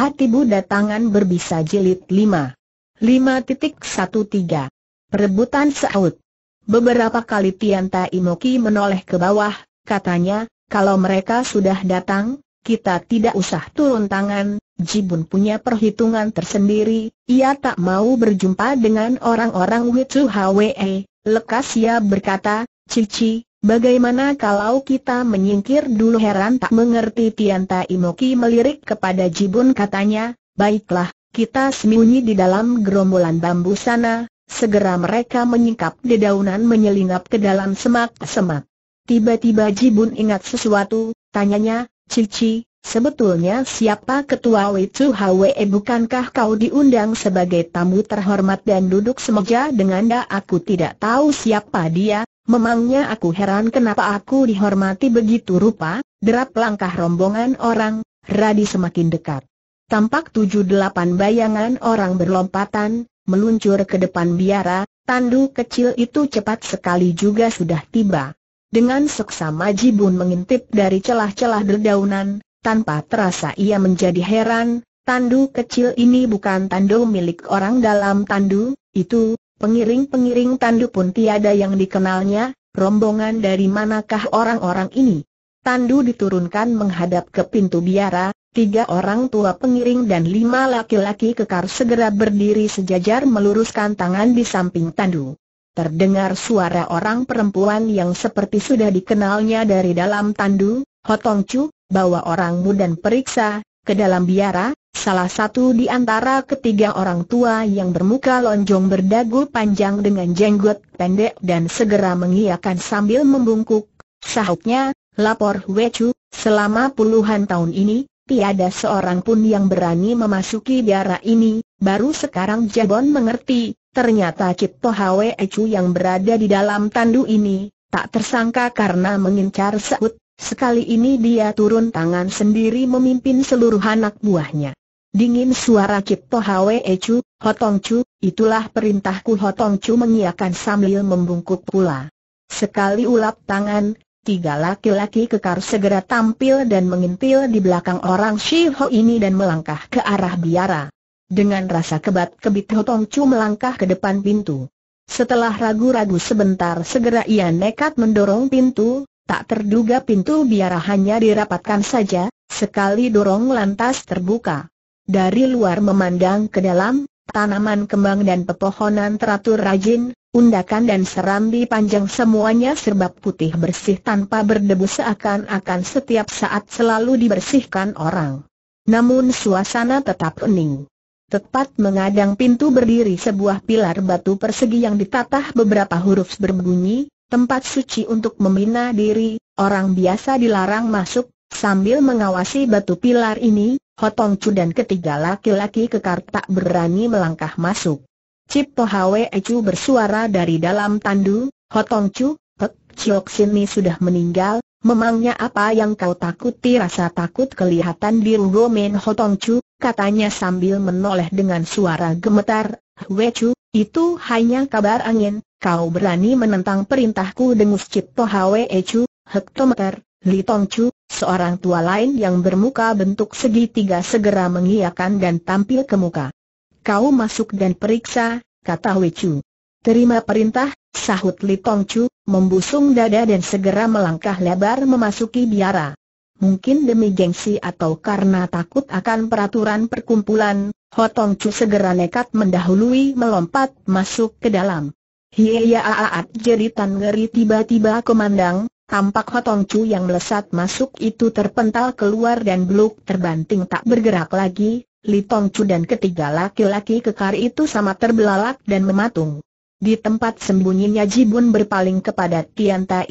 Hati Buddha Tangan Berbisa Jilid 5 5.13 Perebutan Saud Beberapa kali Tian Tai Moki menoleh ke bawah, katanya, kalau mereka sudah datang, kita tidak usah turun tangan, Jibun punya perhitungan tersendiri, ia tak mau berjumpa dengan orang-orang Witsu Hwe. Lekas ia berkata, Cici, Bagaimana kalau kita menyingkir dulu heran tak mengerti Tianta Imoki melirik kepada Jibun katanya, baiklah, kita sembunyi di dalam gerombolan bambu sana, segera mereka menyingkap dedaunan menyelinap ke dalam semak-semak. Tiba-tiba Jibun ingat sesuatu, tanyanya, Cici, Sebetulnya siapa ketua Wei Chu Hwe eh, bukankah kau diundang sebagai tamu terhormat dan duduk semeja dengan dia aku tidak tahu siapa dia, memangnya aku heran kenapa aku dihormati begitu rupa, derap langkah rombongan orang, radi semakin dekat. Tampak tujuh delapan bayangan orang berlompatan, meluncur ke depan biara, tandu kecil itu cepat sekali juga sudah tiba. Dengan seksama Jibun mengintip dari celah-celah dedaunan, tanpa terasa ia menjadi heran, tandu kecil ini bukan tandu milik orang dalam tandu, itu, pengiring-pengiring tandu pun tiada yang dikenalnya, rombongan dari manakah orang-orang ini. Tandu diturunkan menghadap ke pintu biara, tiga orang tua pengiring dan lima laki-laki kekar segera berdiri sejajar meluruskan tangan di samping tandu. Terdengar suara orang perempuan yang seperti sudah dikenalnya dari dalam tandu, Hotong Chu, bawa orangmu dan periksa, ke dalam biara, salah satu di antara ketiga orang tua yang bermuka lonjong berdagu panjang dengan jenggot pendek dan segera mengiakan sambil membungkuk, sahutnya, lapor Wechu, selama puluhan tahun ini, tiada seorang pun yang berani memasuki biara ini, baru sekarang Jabon mengerti, ternyata Cipto Hwe Ecu yang berada di dalam tandu ini, tak tersangka karena mengincar Seut, Sekali ini dia turun tangan sendiri memimpin seluruh anak buahnya. Dingin suara Kipto Hwe Chu, Hotong Chu, itulah perintahku Hotong Chu mengiakan sambil membungkuk pula. Sekali ulap tangan, tiga laki-laki kekar segera tampil dan mengintil di belakang orang Shiho ini dan melangkah ke arah biara. Dengan rasa kebat-kebit Hotong Chu melangkah ke depan pintu. Setelah ragu-ragu sebentar segera ia nekat mendorong pintu, Tak terduga pintu biara hanya dirapatkan saja, sekali dorong lantas terbuka. Dari luar memandang ke dalam, tanaman kembang dan pepohonan teratur rajin, undakan dan serambi panjang semuanya serba putih bersih tanpa berdebu seakan-akan setiap saat selalu dibersihkan orang. Namun suasana tetap ening. Tepat mengadang pintu berdiri sebuah pilar batu persegi yang ditatah beberapa huruf berbunyi, tempat suci untuk membina diri, orang biasa dilarang masuk, sambil mengawasi batu pilar ini, Hotong Chu dan ketiga laki-laki kekar tak berani melangkah masuk. Cipto Hwe Chu bersuara dari dalam tandu, Hotong Chu, Pek Chiok Sini sudah meninggal, memangnya apa yang kau takuti rasa takut kelihatan di rugomen Hotong Chu, katanya sambil menoleh dengan suara gemetar, Hwe itu hanya kabar angin, Kau berani menentang perintahku dengus Cipto Hwe Chu, Hektometer, Li Tong Chu, seorang tua lain yang bermuka bentuk segitiga segera mengiakan dan tampil ke muka. Kau masuk dan periksa, kata Hwe Chu. Terima perintah, sahut Li Tong Chu, membusung dada dan segera melangkah lebar memasuki biara. Mungkin demi gengsi atau karena takut akan peraturan perkumpulan, Hotong Chu segera nekat mendahului melompat masuk ke dalam. Hiyaat jeritan ngeri tiba-tiba kemandang, tampak Hotong Chu yang melesat masuk itu terpental keluar dan beluk terbanting tak bergerak lagi, Li Tong Chu dan ketiga laki-laki kekar itu sama terbelalak dan mematung. Di tempat sembunyinya Jibun berpaling kepada Tian Tai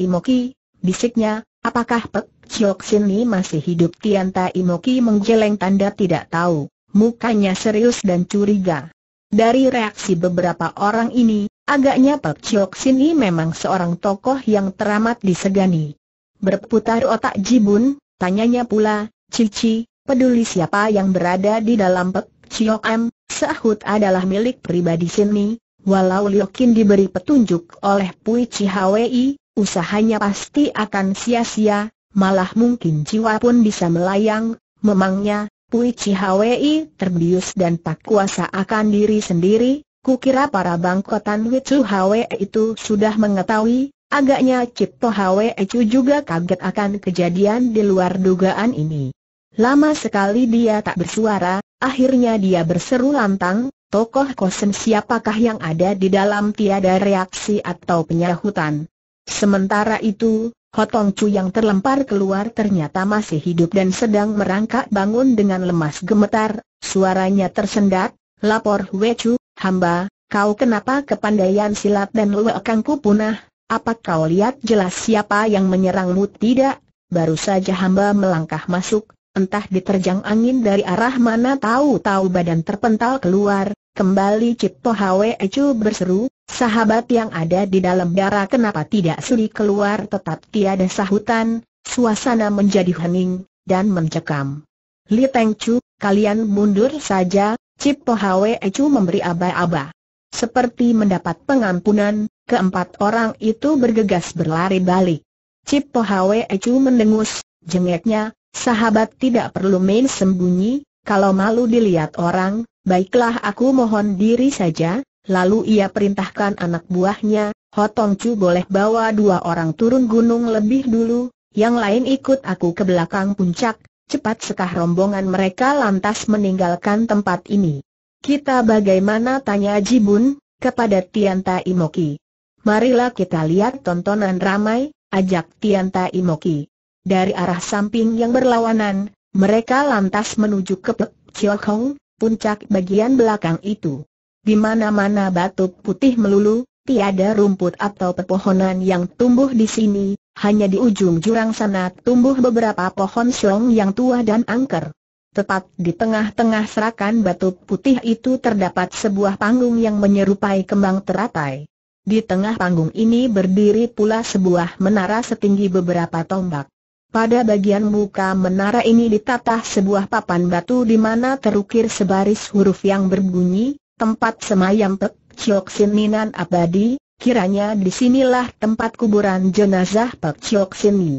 bisiknya, apakah Pek Chiok Sini masih hidup Tian Tai menggeleng tanda tidak tahu, mukanya serius dan curiga. Dari reaksi beberapa orang ini, Agaknya Pak Chiok Sini memang seorang tokoh yang teramat disegani. Berputar otak Jibun, tanyanya pula, Cici, peduli siapa yang berada di dalam Pek Chok M, seahut adalah milik pribadi Sini, walau Liokin diberi petunjuk oleh Pui Hwi, usahanya pasti akan sia-sia, malah mungkin jiwa pun bisa melayang, memangnya, Pui Hwi terbius dan tak kuasa akan diri sendiri, Kukira para bangkotan Wichu Hwe itu sudah mengetahui, agaknya Cipto Hwe Chu juga kaget akan kejadian di luar dugaan ini. Lama sekali dia tak bersuara, akhirnya dia berseru lantang, tokoh kosen siapakah yang ada di dalam tiada reaksi atau penyahutan. Sementara itu, Hotong Chu yang terlempar keluar ternyata masih hidup dan sedang merangkak bangun dengan lemas gemetar, suaranya tersendat, lapor Hwe Chu, Hamba, kau kenapa kepandaian silat dan luakanku punah? Apa kau lihat jelas siapa yang menyerangmu tidak? Baru saja hamba melangkah masuk, entah diterjang angin dari arah mana tahu-tahu badan terpental keluar, Kembali Cipto Hwe Ecu berseru, sahabat yang ada di dalam darah kenapa tidak suri keluar tetap tiada sahutan, suasana menjadi hening, dan mencekam. Li Teng Chu, kalian mundur saja, Cip Hwe Ecu memberi aba-aba. Seperti mendapat pengampunan, keempat orang itu bergegas berlari balik. Cip Hwe Ecu mendengus, jengeknya, sahabat tidak perlu main sembunyi, kalau malu dilihat orang, baiklah aku mohon diri saja, lalu ia perintahkan anak buahnya, Hotong Chu boleh bawa dua orang turun gunung lebih dulu, yang lain ikut aku ke belakang puncak, Cepat sekah rombongan mereka lantas meninggalkan tempat ini. Kita bagaimana tanya Jibun, kepada Tianta Imoki. Marilah kita lihat tontonan ramai, ajak Tianta Imoki. Dari arah samping yang berlawanan, mereka lantas menuju ke Pek Chiokhong, puncak bagian belakang itu. Di mana-mana batu putih melulu, tiada rumput atau pepohonan yang tumbuh di sini, hanya di ujung jurang sana tumbuh beberapa pohon siong yang tua dan angker. Tepat di tengah-tengah serakan batu putih itu terdapat sebuah panggung yang menyerupai kembang teratai. Di tengah panggung ini berdiri pula sebuah menara setinggi beberapa tombak. Pada bagian muka menara ini ditatah sebuah papan batu di mana terukir sebaris huruf yang berbunyi, tempat semayam pek Chok Sin Minan abadi, kiranya disinilah tempat kuburan jenazah Pak Chok Sin Min.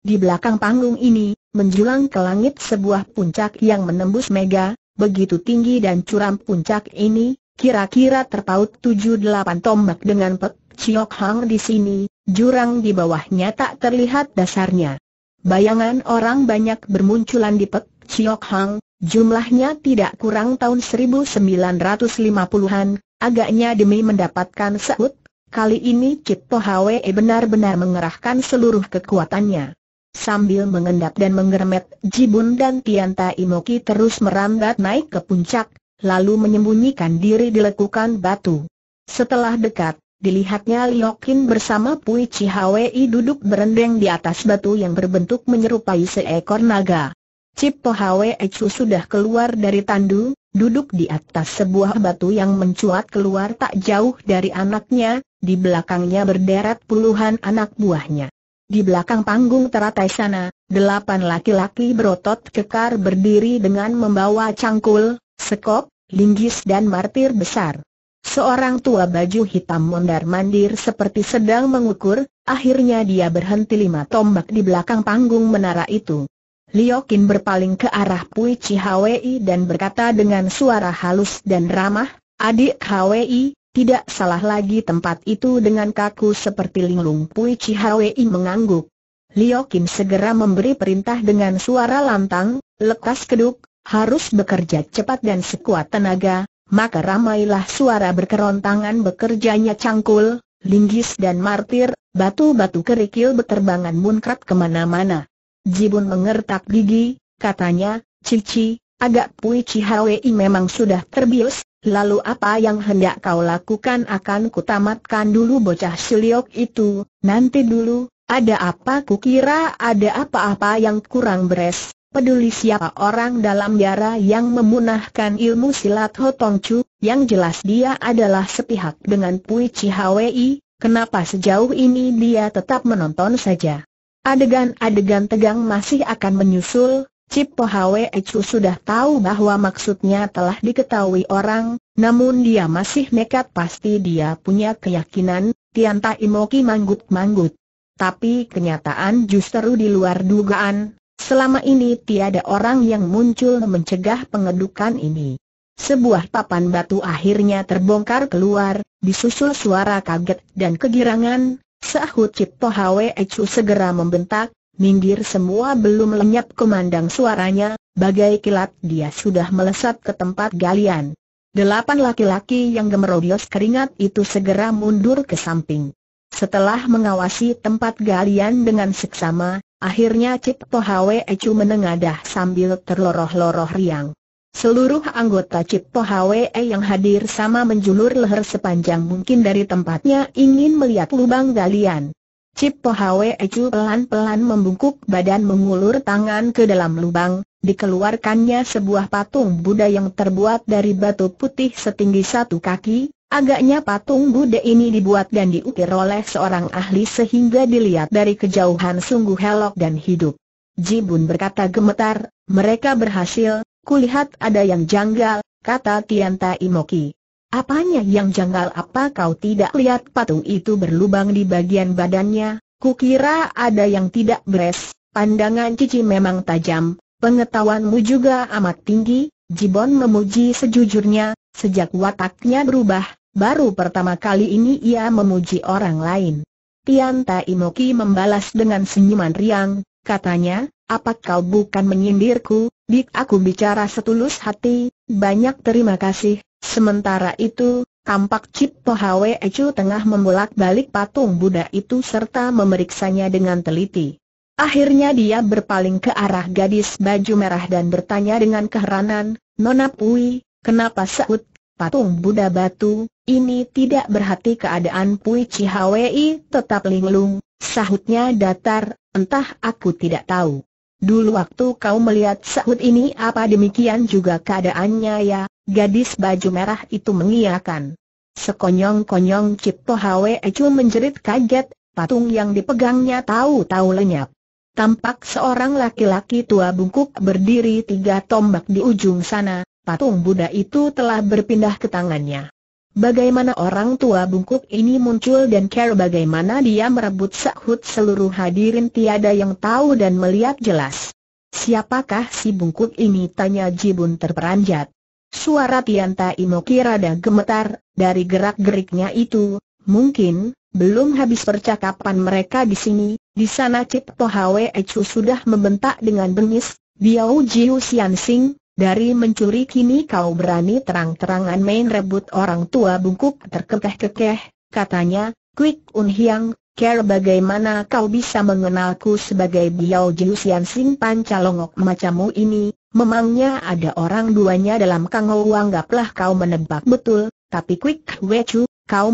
Di belakang panggung ini, menjulang ke langit sebuah puncak yang menembus mega, begitu tinggi dan curam puncak ini, kira-kira terpaut 7-8 tombak dengan Pekciok Hang di sini, jurang di bawahnya tak terlihat dasarnya. Bayangan orang banyak bermunculan di Pek Chiok Hang, jumlahnya tidak kurang tahun 1950-an, Agaknya demi mendapatkan sebut, kali ini Cipto Hwe benar-benar mengerahkan seluruh kekuatannya. Sambil mengendap dan menggermet, Jibun dan Tianta Imoki terus merambat naik ke puncak, lalu menyembunyikan diri di lekukan batu. Setelah dekat, dilihatnya Liokin bersama Pui Hwe duduk berendeng di atas batu yang berbentuk menyerupai seekor naga. Cip Hwe Ecu sudah keluar dari tandu, duduk di atas sebuah batu yang mencuat keluar tak jauh dari anaknya, di belakangnya berderet puluhan anak buahnya. Di belakang panggung teratai sana, delapan laki-laki berotot kekar berdiri dengan membawa cangkul, sekop, linggis dan martir besar. Seorang tua baju hitam mondar-mandir seperti sedang mengukur, akhirnya dia berhenti lima tombak di belakang panggung menara itu. Liokin berpaling ke arah Pui Chihwi dan berkata dengan suara halus dan ramah, Adik Hwi, tidak salah lagi tempat itu dengan kaku seperti linglung Pui Chihwi mengangguk. Liokin segera memberi perintah dengan suara lantang, lekas keduk, harus bekerja cepat dan sekuat tenaga, maka ramailah suara berkerontangan bekerjanya cangkul, linggis dan martir, batu-batu kerikil beterbangan munkrat kemana-mana. Jibun mengertak gigi, katanya, Cici, agak Pui Cihawi memang sudah terbius, lalu apa yang hendak kau lakukan akan kutamatkan dulu bocah siliok itu, nanti dulu, ada apa kukira ada apa-apa yang kurang beres, peduli siapa orang dalam biara yang memunahkan ilmu silat Hotong Chu, yang jelas dia adalah sepihak dengan Pui Cihawi. kenapa sejauh ini dia tetap menonton saja. Adegan-adegan tegang masih akan menyusul, Cip Hwe Chu sudah tahu bahwa maksudnya telah diketahui orang, namun dia masih nekat pasti dia punya keyakinan, Tian imoki manggut-manggut. Tapi kenyataan justru di luar dugaan, selama ini tiada orang yang muncul mencegah pengedukan ini. Sebuah papan batu akhirnya terbongkar keluar, disusul suara kaget dan kegirangan, Sahut Cipto Hwe Ecu segera membentak, minggir semua belum lenyap kemandang suaranya, bagai kilat dia sudah melesat ke tempat galian. Delapan laki-laki yang gemerodios keringat itu segera mundur ke samping. Setelah mengawasi tempat galian dengan seksama, akhirnya Cipto Hwe Ecu menengadah sambil terloroh-loroh riang. Seluruh anggota Cipto HWE yang hadir sama menjulur leher sepanjang mungkin dari tempatnya ingin melihat lubang galian. Cipto HWE Chu pelan-pelan membungkuk badan mengulur tangan ke dalam lubang, dikeluarkannya sebuah patung Buddha yang terbuat dari batu putih setinggi satu kaki, agaknya patung Buddha ini dibuat dan diukir oleh seorang ahli sehingga dilihat dari kejauhan sungguh helok dan hidup. Jibun berkata gemetar, mereka berhasil, Kulihat ada yang janggal, kata Tianta Imoki. Apanya yang janggal apa kau tidak lihat patung itu berlubang di bagian badannya, kukira ada yang tidak beres, pandangan cici memang tajam, pengetahuanmu juga amat tinggi, Jibon memuji sejujurnya, sejak wataknya berubah, baru pertama kali ini ia memuji orang lain. Tianta Imoki membalas dengan senyuman riang, katanya, apa kau bukan menyindirku, dik aku bicara setulus hati, banyak terima kasih. Sementara itu, tampak Cip Hwe Ecu tengah membolak-balik patung Buddha itu serta memeriksanya dengan teliti. Akhirnya dia berpaling ke arah gadis baju merah dan bertanya dengan keheranan, Nona Pui, kenapa sahut patung Buddha batu, ini tidak berhati keadaan Pui Cihawei tetap linglung, sahutnya datar, entah aku tidak tahu. Dulu waktu kau melihat sahut ini apa demikian juga keadaannya ya, gadis baju merah itu mengiakan. Sekonyong-konyong Cipto Hwe Ecu menjerit kaget, patung yang dipegangnya tahu-tahu lenyap. Tampak seorang laki-laki tua bungkuk berdiri tiga tombak di ujung sana, patung Buddha itu telah berpindah ke tangannya. Bagaimana orang tua bungkuk ini muncul dan care bagaimana dia merebut sahut seluruh hadirin tiada yang tahu dan melihat jelas. Siapakah si bungkuk ini tanya Jibun terperanjat. Suara Tian Tianta kira rada gemetar, dari gerak-geriknya itu, mungkin, belum habis percakapan mereka di sini, di sana Cipto Hwe Echu sudah membentak dengan bengis, Biao Jiu Xian Sing, dari mencuri kini kau berani terang-terangan main rebut orang tua bungkuk terkekeh-kekeh, katanya, Quick Un Hiang, care bagaimana kau bisa mengenalku sebagai Biao Jiusian Simpan Calongok macammu ini, memangnya ada orang duanya dalam Kang anggaplah kau menebak betul, tapi Quick Wechu, kau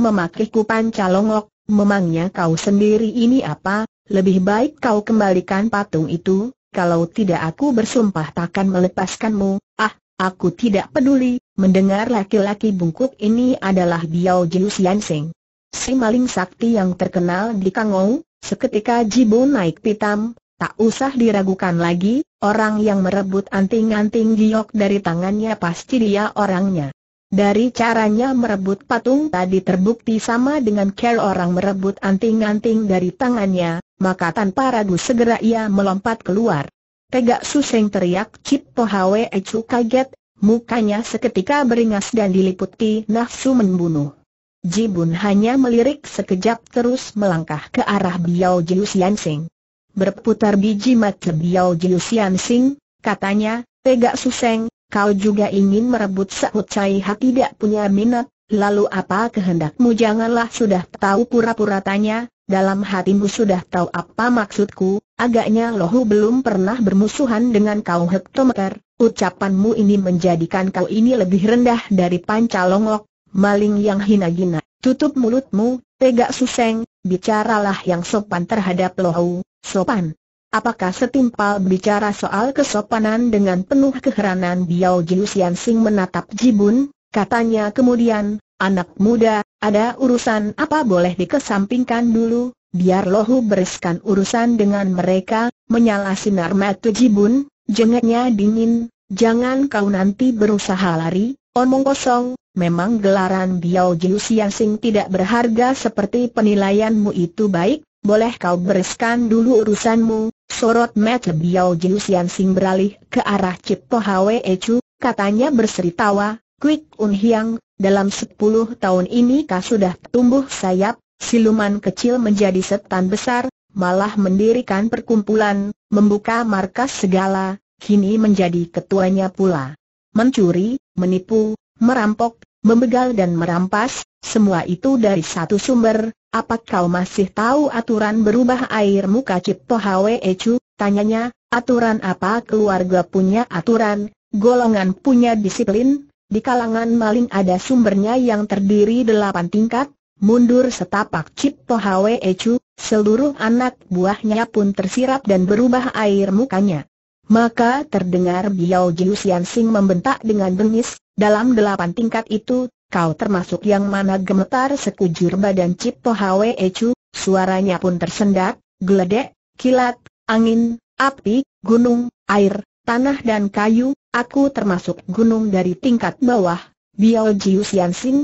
Pan Calongok, memangnya kau sendiri ini apa, lebih baik kau kembalikan patung itu, kalau tidak aku bersumpah takkan melepaskanmu, ah, aku tidak peduli, mendengar laki-laki bungkuk ini adalah Biao Jiu Seng. Si maling sakti yang terkenal di Kangou, seketika Jibo naik pitam, tak usah diragukan lagi, orang yang merebut anting-anting giok dari tangannya pasti dia orangnya. Dari caranya merebut patung tadi terbukti sama dengan cara orang merebut anting-anting dari tangannya, maka tanpa ragu segera ia melompat keluar. Tegak suseng teriak Cip Pohawe Ecu kaget, mukanya seketika beringas dan diliputi nafsu membunuh. Jibun hanya melirik sekejap terus melangkah ke arah Biao Jius Sing. Berputar biji mata Biao Jius Sing, katanya, Tegak Suseng, Kau juga ingin merebut Saud Cai tidak punya minat, lalu apa kehendakmu janganlah sudah tahu pura-pura tanya, dalam hatimu sudah tahu apa maksudku, agaknya Lohu belum pernah bermusuhan dengan kau Hektometer, ucapanmu ini menjadikan kau ini lebih rendah dari Pancalongok, maling yang hina-gina. Tutup mulutmu, tegak suseng, bicaralah yang sopan terhadap Lohu, sopan. Apakah setimpal bicara soal kesopanan dengan penuh keheranan Biao Jiu Sing menatap Jibun, katanya kemudian, anak muda, ada urusan apa boleh dikesampingkan dulu, biar lohu bereskan urusan dengan mereka, menyala sinar mata Jibun, jengeknya dingin, jangan kau nanti berusaha lari, omong kosong, memang gelaran Biao Jiu Sing tidak berharga seperti penilaianmu itu baik, boleh kau bereskan dulu urusanmu, Sorot Mat Biao Julius Sian Sing beralih ke arah Cipto Hwe Chu, katanya berseri tawa, Quick Un Hiang, dalam sepuluh tahun ini kau sudah tumbuh sayap, siluman kecil menjadi setan besar, malah mendirikan perkumpulan, membuka markas segala, kini menjadi ketuanya pula. Mencuri, menipu, merampok, membegal dan merampas, semua itu dari satu sumber, apa kau masih tahu aturan berubah air muka Cipto Hwe Ecu? Tanyanya, aturan apa keluarga punya aturan, golongan punya disiplin, di kalangan maling ada sumbernya yang terdiri delapan tingkat, mundur setapak Cipto Hwe Ecu, seluruh anak buahnya pun tersirap dan berubah air mukanya. Maka terdengar Biao Jiu Sian Sing membentak dengan bengis, dalam delapan tingkat itu, kau termasuk yang mana gemetar sekujur badan Cipto Hwe Ecu, suaranya pun tersendat, geledek, kilat, angin, api, gunung, air, tanah dan kayu, aku termasuk gunung dari tingkat bawah, Biao Jiu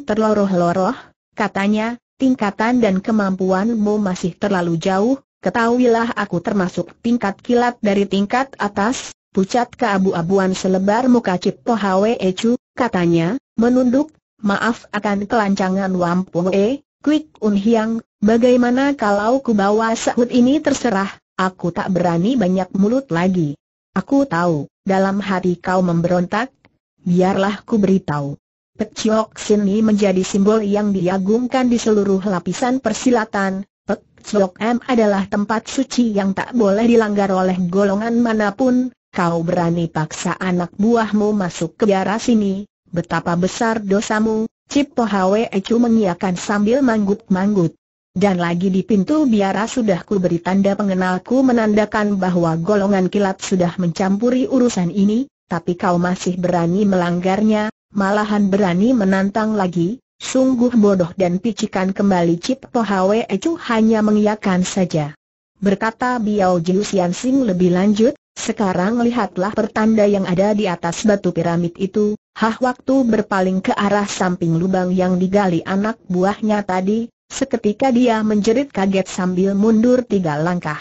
terloroh-loroh, katanya, tingkatan dan kemampuanmu masih terlalu jauh, ketahuilah aku termasuk tingkat kilat dari tingkat atas, pucat keabu-abuan selebar muka Cipto Hwe Ecu, katanya, menunduk Maaf akan kelancangan Wampoe, Kwik Hiang, bagaimana kalau ku bawa sahut ini terserah, aku tak berani banyak mulut lagi. Aku tahu, dalam hati kau memberontak, biarlah ku beritahu. Sin Sini menjadi simbol yang diagungkan di seluruh lapisan persilatan. Chok M adalah tempat suci yang tak boleh dilanggar oleh golongan manapun. Kau berani paksa anak buahmu masuk ke biara sini, Betapa besar dosamu, Cipo Hwe Ecu mengiakan sambil manggut-manggut. Dan lagi di pintu biara sudah ku beri tanda pengenalku menandakan bahwa golongan kilat sudah mencampuri urusan ini, tapi kau masih berani melanggarnya, malahan berani menantang lagi, sungguh bodoh dan picikan kembali Cipo Hwe Ecu hanya mengiakan saja. Berkata Biao Jiu Sian Sing lebih lanjut, sekarang lihatlah pertanda yang ada di atas batu piramid itu, hah waktu berpaling ke arah samping lubang yang digali anak buahnya tadi, seketika dia menjerit kaget sambil mundur tiga langkah.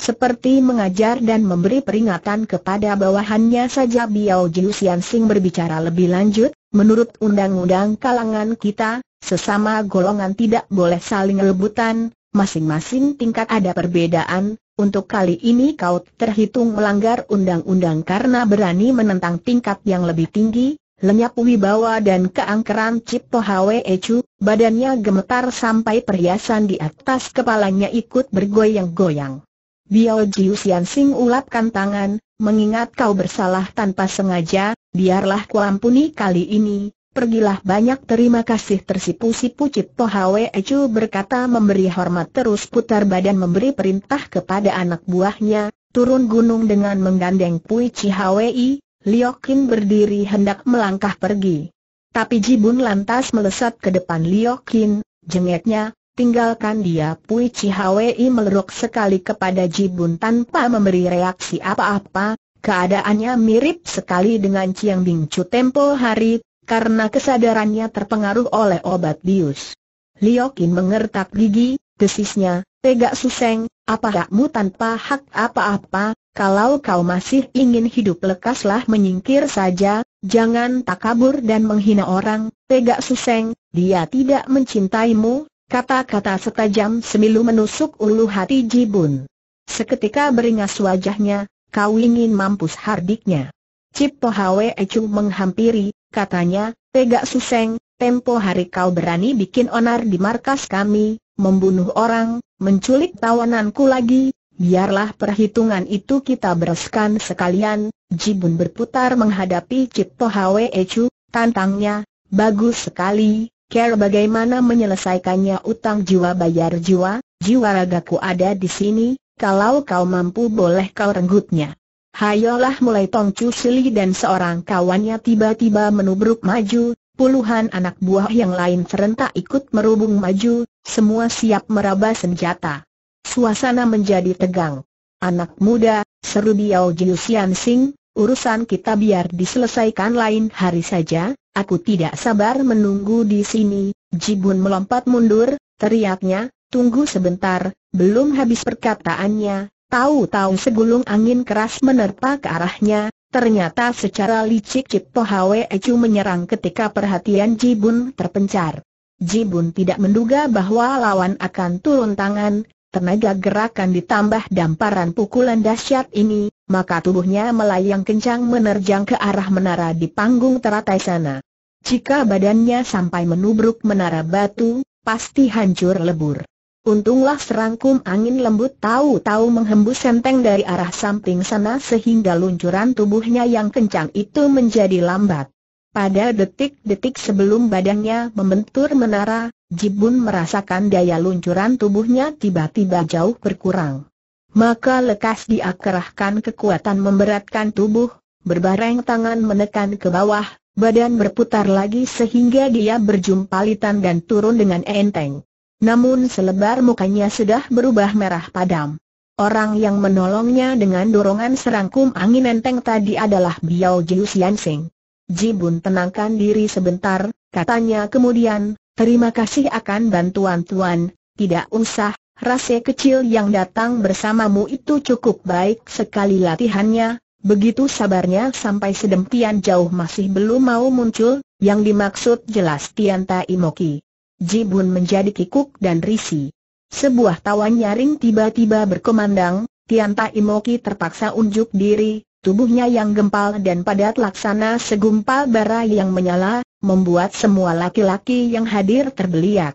Seperti mengajar dan memberi peringatan kepada bawahannya saja Biao Jiusian Sing berbicara lebih lanjut, menurut undang-undang kalangan kita, sesama golongan tidak boleh saling rebutan, masing-masing tingkat ada perbedaan, untuk kali ini kau terhitung melanggar undang-undang karena berani menentang tingkat yang lebih tinggi, lenyap wibawa dan keangkeran Cipto Hwe Ecu, badannya gemetar sampai perhiasan di atas kepalanya ikut bergoyang-goyang. Biao Jiu Sian Sing ulapkan tangan, mengingat kau bersalah tanpa sengaja, biarlah kuampuni kali ini, pergilah banyak terima kasih tersipu-sipu Cipto Hwe Ecu berkata memberi hormat terus putar badan memberi perintah kepada anak buahnya, turun gunung dengan menggandeng Pui Chi Hwi, Liokin berdiri hendak melangkah pergi. Tapi Jibun lantas melesat ke depan Liokin, jengeknya, tinggalkan dia Pui Chi Hwi melerok sekali kepada Jibun tanpa memberi reaksi apa-apa, Keadaannya mirip sekali dengan Chiang Bing Chu tempo hari, karena kesadarannya terpengaruh oleh obat bius. Liokin mengertak gigi, desisnya, tegak suseng, apa hakmu tanpa hak apa-apa, kalau kau masih ingin hidup lekaslah menyingkir saja, jangan tak kabur dan menghina orang, tegak suseng, dia tidak mencintaimu, kata-kata setajam semilu menusuk ulu hati Jibun. Seketika beringas wajahnya, kau ingin mampus hardiknya. Cipto Hwe Ecu menghampiri, katanya, Tegak Suseng, tempo hari kau berani bikin onar di markas kami, membunuh orang, menculik tawananku lagi, biarlah perhitungan itu kita bereskan sekalian, Jibun berputar menghadapi Cipto Hwe Echu, tantangnya, bagus sekali, care bagaimana menyelesaikannya utang jiwa bayar jiwa, jiwa ragaku ada di sini, kalau kau mampu boleh kau renggutnya. Hayolah mulai Tong Chu Shili dan seorang kawannya tiba-tiba menubruk maju, puluhan anak buah yang lain serentak ikut merubung maju, semua siap meraba senjata. Suasana menjadi tegang. Anak muda, seru Biao Jiu Xian Sing, urusan kita biar diselesaikan lain hari saja, aku tidak sabar menunggu di sini. Jibun melompat mundur, teriaknya, tunggu sebentar, belum habis perkataannya, Tahu-tahu segulung angin keras menerpa ke arahnya, ternyata secara licik Cipto Hwe Ecu menyerang ketika perhatian Jibun terpencar. Jibun tidak menduga bahwa lawan akan turun tangan, tenaga gerakan ditambah damparan pukulan dahsyat ini, maka tubuhnya melayang kencang menerjang ke arah menara di panggung teratai sana. Jika badannya sampai menubruk menara batu, pasti hancur lebur. Untunglah serangkum angin lembut tahu-tahu menghembus senteng dari arah samping sana sehingga luncuran tubuhnya yang kencang itu menjadi lambat. Pada detik-detik sebelum badannya membentur menara, Jibun merasakan daya luncuran tubuhnya tiba-tiba jauh berkurang. Maka lekas diakerahkan kekuatan memberatkan tubuh, berbareng tangan menekan ke bawah, badan berputar lagi sehingga dia berjumpalitan dan turun dengan enteng. Namun selebar mukanya sudah berubah merah padam. Orang yang menolongnya dengan dorongan serangkum angin enteng tadi adalah Biao Jiu Ji Jibun tenangkan diri sebentar, katanya kemudian, terima kasih akan bantuan tuan, tidak usah, rase kecil yang datang bersamamu itu cukup baik sekali latihannya, begitu sabarnya sampai sedemikian jauh masih belum mau muncul, yang dimaksud jelas Tian Tai Jibun menjadi kikuk dan risi. Sebuah tawa nyaring tiba-tiba berkemandang, Tian Tai Moki terpaksa unjuk diri, tubuhnya yang gempal dan padat laksana segumpal bara yang menyala, membuat semua laki-laki yang hadir terbeliak.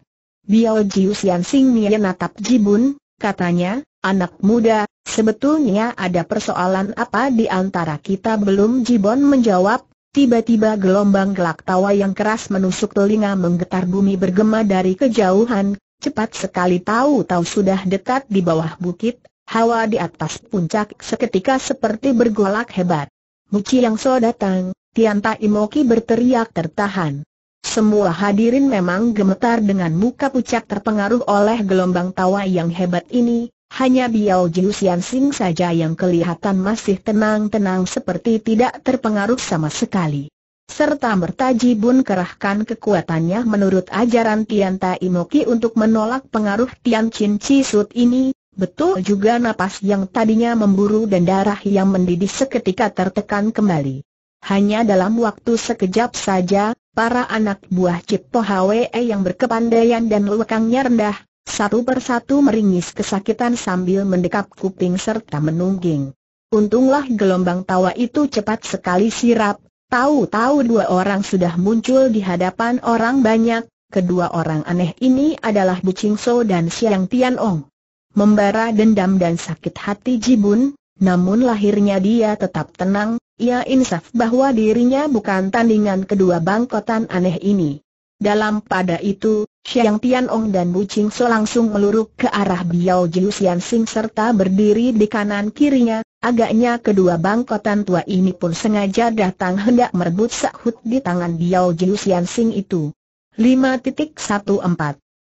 Biao Jiu Sian Sing Nian natap Jibun, katanya, anak muda, sebetulnya ada persoalan apa di antara kita belum Jibun menjawab, Tiba-tiba gelombang gelak tawa yang keras menusuk telinga menggetar bumi bergema dari kejauhan, cepat sekali tahu-tahu sudah dekat di bawah bukit, hawa di atas puncak seketika seperti bergolak hebat. Muci yang so datang, Tianta Imoki berteriak tertahan. Semua hadirin memang gemetar dengan muka pucat terpengaruh oleh gelombang tawa yang hebat ini, hanya Biao Jiusian Sing saja yang kelihatan masih tenang-tenang seperti tidak terpengaruh sama sekali. Serta mertaji Bun kerahkan kekuatannya menurut ajaran Tian Tai Moki untuk menolak pengaruh Tian Chin Chi Sud ini, betul juga napas yang tadinya memburu dan darah yang mendidih seketika tertekan kembali. Hanya dalam waktu sekejap saja, para anak buah Cipto Hwe yang berkepandaian dan lekangnya rendah, satu persatu meringis kesakitan sambil mendekap kuping serta menungging. Untunglah gelombang tawa itu cepat sekali sirap, tahu-tahu dua orang sudah muncul di hadapan orang banyak, kedua orang aneh ini adalah Bu Ching So dan Siang Tian Ong. Membara dendam dan sakit hati Jibun, namun lahirnya dia tetap tenang, ia insaf bahwa dirinya bukan tandingan kedua bangkotan aneh ini. Dalam pada itu, Xiang Tianong dan Bu Ching So langsung meluruk ke arah Biao Jiu Xian Sing serta berdiri di kanan kirinya, agaknya kedua bangkotan tua ini pun sengaja datang hendak merebut sahut di tangan Biao Jiu Xian Sing itu. 5.14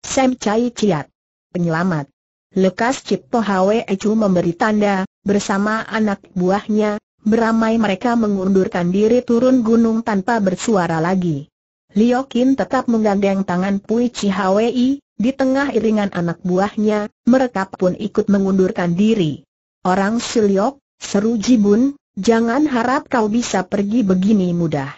Sam Chai Chiat Penyelamat Lekas Cipto Hwe Ecu memberi tanda, bersama anak buahnya, beramai mereka mengundurkan diri turun gunung tanpa bersuara lagi. Liu Qin tetap menggandeng tangan Pui Chihwei, di tengah iringan anak buahnya, mereka pun ikut mengundurkan diri. Orang Siliok, seru Jibun, jangan harap kau bisa pergi begini mudah.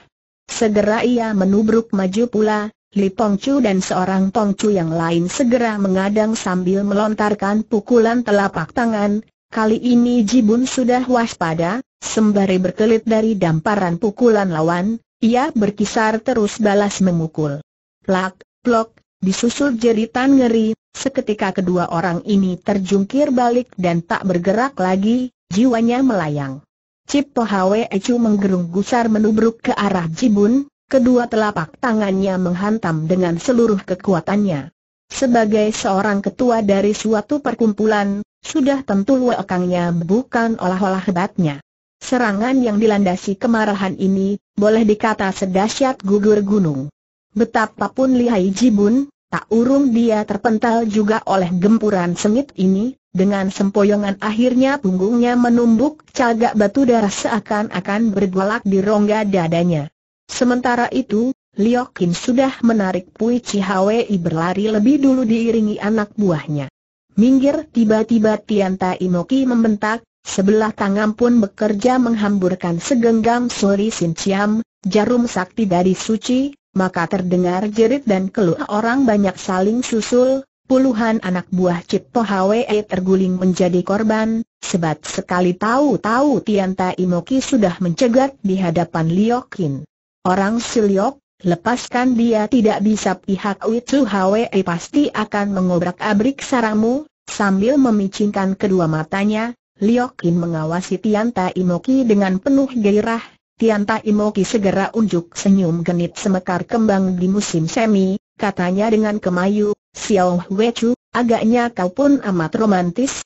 Segera ia menubruk maju pula, Li Pongcu dan seorang Tongcu yang lain segera mengadang sambil melontarkan pukulan telapak tangan, kali ini Jibun sudah waspada, sembari berkelit dari damparan pukulan lawan, ia berkisar terus balas memukul. Plak, plok, disusul jeritan ngeri, seketika kedua orang ini terjungkir balik dan tak bergerak lagi, jiwanya melayang. Cip Pohawe Ecu menggerung gusar menubruk ke arah Jibun, kedua telapak tangannya menghantam dengan seluruh kekuatannya. Sebagai seorang ketua dari suatu perkumpulan, sudah tentu wakangnya bukan olah-olah hebatnya. Serangan yang dilandasi kemarahan ini, boleh dikata sedasyat gugur gunung. Betapapun lihai Jibun, tak urung dia terpental juga oleh gempuran sengit ini, dengan sempoyongan akhirnya punggungnya menumbuk cagak batu darah seakan-akan bergolak di rongga dadanya. Sementara itu, Liok Kim sudah menarik Pui Chihwei berlari lebih dulu diiringi anak buahnya. Minggir tiba-tiba Tian Tai Moki membentak, Sebelah tangan pun bekerja menghamburkan segenggam suri sinciam, jarum sakti dari suci, maka terdengar jerit dan keluh orang banyak saling susul, puluhan anak buah Cipto Hwe e terguling menjadi korban, Sebab sekali tahu-tahu Tianta Imoki sudah mencegat di hadapan Liokin. Orang Siliok, lepaskan dia tidak bisa pihak Witsu Hwe e pasti akan mengobrak-abrik sarangmu, sambil memicingkan kedua matanya, Kim mengawasi Tianta Imoki dengan penuh gairah, Tianta Imoki segera unjuk senyum genit semekar kembang di musim semi, katanya dengan kemayu, Xiao Wechu, agaknya kau pun amat romantis,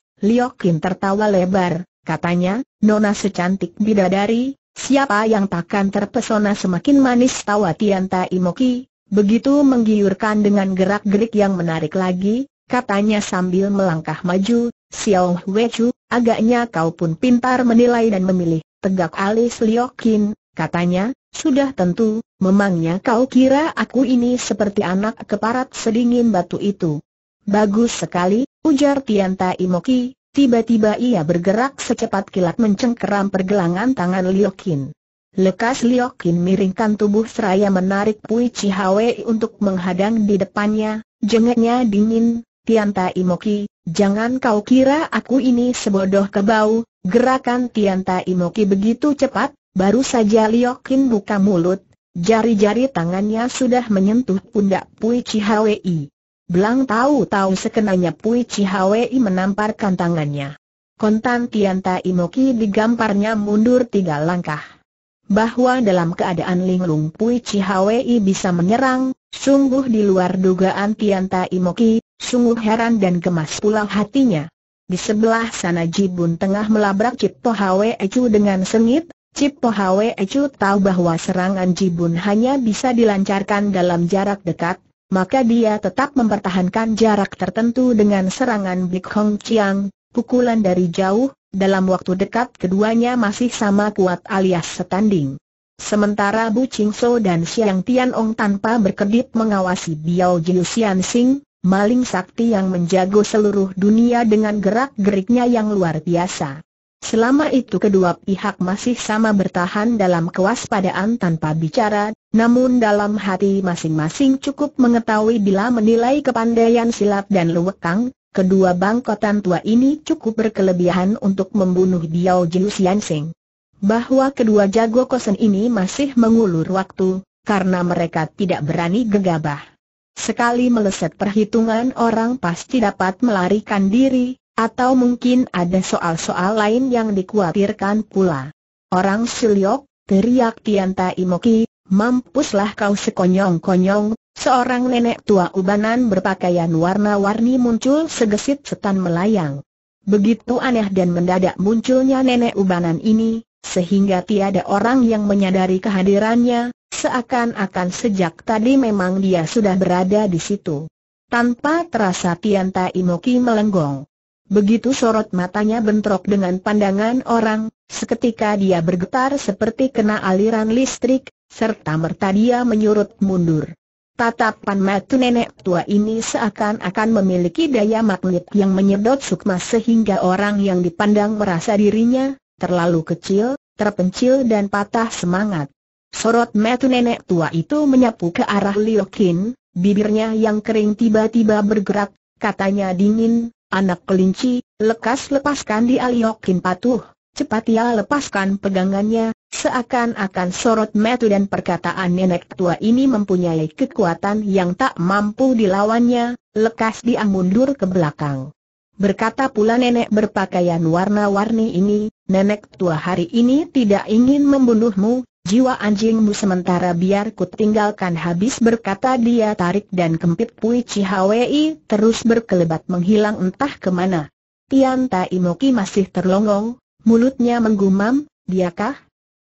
Kim tertawa lebar, katanya, nona secantik bidadari, siapa yang takkan terpesona semakin manis tawa Tianta Imoki, begitu menggiurkan dengan gerak-gerik yang menarik lagi, katanya sambil melangkah maju, Xiao Hui Chu, agaknya kau pun pintar menilai dan memilih, tegak alis Liokin, katanya, sudah tentu, memangnya kau kira aku ini seperti anak keparat sedingin batu itu. Bagus sekali, ujar Tian Tianta Imoki, tiba-tiba ia bergerak secepat kilat mencengkeram pergelangan tangan Liokin. Lekas Liokin miringkan tubuh seraya menarik Pui Hwei untuk menghadang di depannya, jengeknya dingin, Tian Tianta Imoki, Jangan kau kira aku ini sebodoh kebau, gerakan Tian Tai Moki begitu cepat, baru saja Liokin buka mulut, jari-jari tangannya sudah menyentuh pundak Pui Chihwei. Belang tahu-tahu sekenanya Pui Chihwei menamparkan tangannya. Kontan Tian Tai Moki digamparnya mundur tiga langkah bahwa dalam keadaan linglung Pui Chihwei bisa menyerang, sungguh di luar dugaan Tian Tai Moki, Sungguh heran dan gemas pula hatinya. Di sebelah sana Jibun tengah melabrak Cipto Hwe Ecu dengan sengit, Cipto Hwe Ecu tahu bahwa serangan Jibun hanya bisa dilancarkan dalam jarak dekat, maka dia tetap mempertahankan jarak tertentu dengan serangan Blik Hong Chiang, pukulan dari jauh, dalam waktu dekat keduanya masih sama kuat alias setanding. Sementara Bu Ching So dan Xiang Tian Ong tanpa berkedip mengawasi Biao Jiu Xian Sing, maling sakti yang menjago seluruh dunia dengan gerak-geriknya yang luar biasa. Selama itu kedua pihak masih sama bertahan dalam kewaspadaan tanpa bicara, namun dalam hati masing-masing cukup mengetahui bila menilai kepandaian silat dan lewekang, kedua bangkotan tua ini cukup berkelebihan untuk membunuh Biao Jiu Xianxing. Bahwa kedua jago kosen ini masih mengulur waktu, karena mereka tidak berani gegabah. Sekali meleset perhitungan orang pasti dapat melarikan diri, atau mungkin ada soal-soal lain yang dikhawatirkan pula. Orang Suliok, teriak Tianta Imoki, mampuslah kau sekonyong-konyong, seorang nenek tua ubanan berpakaian warna-warni muncul segesit setan melayang. Begitu aneh dan mendadak munculnya nenek ubanan ini, sehingga tiada orang yang menyadari kehadirannya, Seakan-akan sejak tadi memang dia sudah berada di situ. Tanpa terasa Tian Tai Moki melenggong. Begitu sorot matanya bentrok dengan pandangan orang, seketika dia bergetar seperti kena aliran listrik, serta merta dia menyurut mundur. Tatapan mata nenek tua ini seakan-akan memiliki daya magnet yang menyedot sukma sehingga orang yang dipandang merasa dirinya terlalu kecil, terpencil dan patah semangat. Sorot metu nenek tua itu menyapu ke arah Liokin, bibirnya yang kering tiba-tiba bergerak, katanya dingin, anak kelinci, lekas lepaskan dia Qin patuh. Cepat ia lepaskan pegangannya, seakan-akan sorot metu dan perkataan nenek tua ini mempunyai kekuatan yang tak mampu dilawannya, lekas dia mundur ke belakang. Berkata pula nenek berpakaian warna-warni ini, nenek tua hari ini tidak ingin membunuhmu, Jiwa anjingmu sementara biar ku tinggalkan habis berkata dia tarik dan kempit Pui Chihawei terus berkelebat menghilang entah kemana. Tian Tai Moki masih terlongong, mulutnya menggumam, diakah?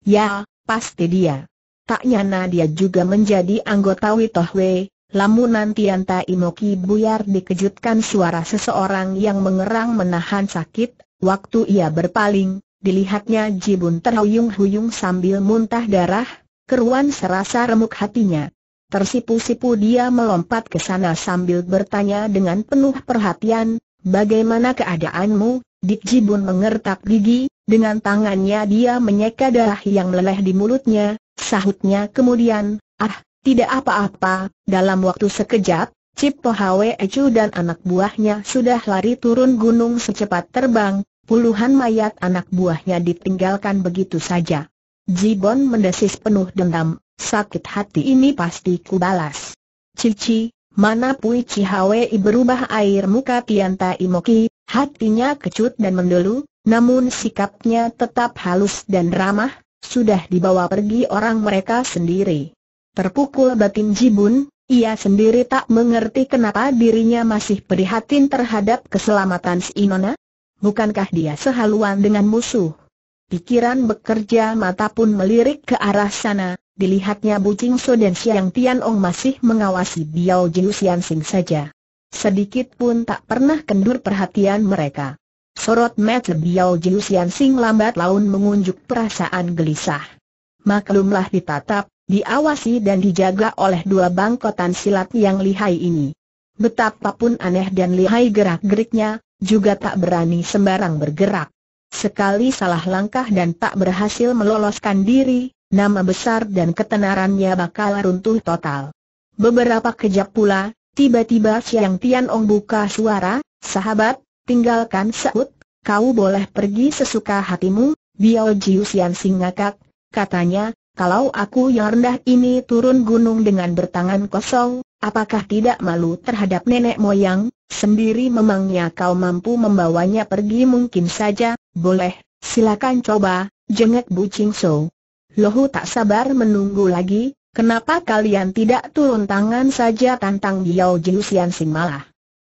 Ya, pasti dia. Tak nyana dia juga menjadi anggota Witohwe, lamunan Tian Tai Moki buyar dikejutkan suara seseorang yang mengerang menahan sakit, waktu ia berpaling, Dilihatnya Jibun terhuyung-huyung sambil muntah darah, keruan serasa remuk hatinya. Tersipu-sipu dia melompat ke sana sambil bertanya dengan penuh perhatian, bagaimana keadaanmu? Dik Jibun mengertak gigi, dengan tangannya dia menyeka darah yang meleleh di mulutnya, sahutnya kemudian, ah, tidak apa-apa, dalam waktu sekejap, Cipto Hwe Ecu dan anak buahnya sudah lari turun gunung secepat terbang, Puluhan mayat anak buahnya ditinggalkan begitu saja. Jibon mendesis penuh dendam, sakit hati ini pasti kubalas. Cici, mana Pui Cihawei berubah air muka Tianta Imoki, hatinya kecut dan mendelu, namun sikapnya tetap halus dan ramah, sudah dibawa pergi orang mereka sendiri. Terpukul batin Jibun, ia sendiri tak mengerti kenapa dirinya masih prihatin terhadap keselamatan si Inona, Bukankah dia sehaluan dengan musuh? Pikiran bekerja mata pun melirik ke arah sana, dilihatnya Bucing So dan Siang Tian Ong masih mengawasi Biao Jiu Sian Sing saja. Sedikit pun tak pernah kendur perhatian mereka. Sorot mata Biao Jiu Sian Sing lambat laun mengunjuk perasaan gelisah. Maklumlah ditatap, diawasi dan dijaga oleh dua bangkotan silat yang lihai ini. Betapapun aneh dan lihai gerak-geriknya, juga tak berani sembarang bergerak. Sekali salah langkah dan tak berhasil meloloskan diri, nama besar dan ketenarannya bakal runtuh total. Beberapa kejap pula, tiba-tiba Siang Tianong buka suara, sahabat, tinggalkan sebut, kau boleh pergi sesuka hatimu, Biao Jiu Sian ngakak, katanya, kalau aku yang rendah ini turun gunung dengan bertangan kosong, apakah tidak malu terhadap nenek moyang? Sendiri memangnya kau mampu membawanya pergi mungkin saja, boleh, silakan coba, jengek Bu Ching So. Lohu tak sabar menunggu lagi, kenapa kalian tidak turun tangan saja tantang Biao Jiu Sian Sing malah.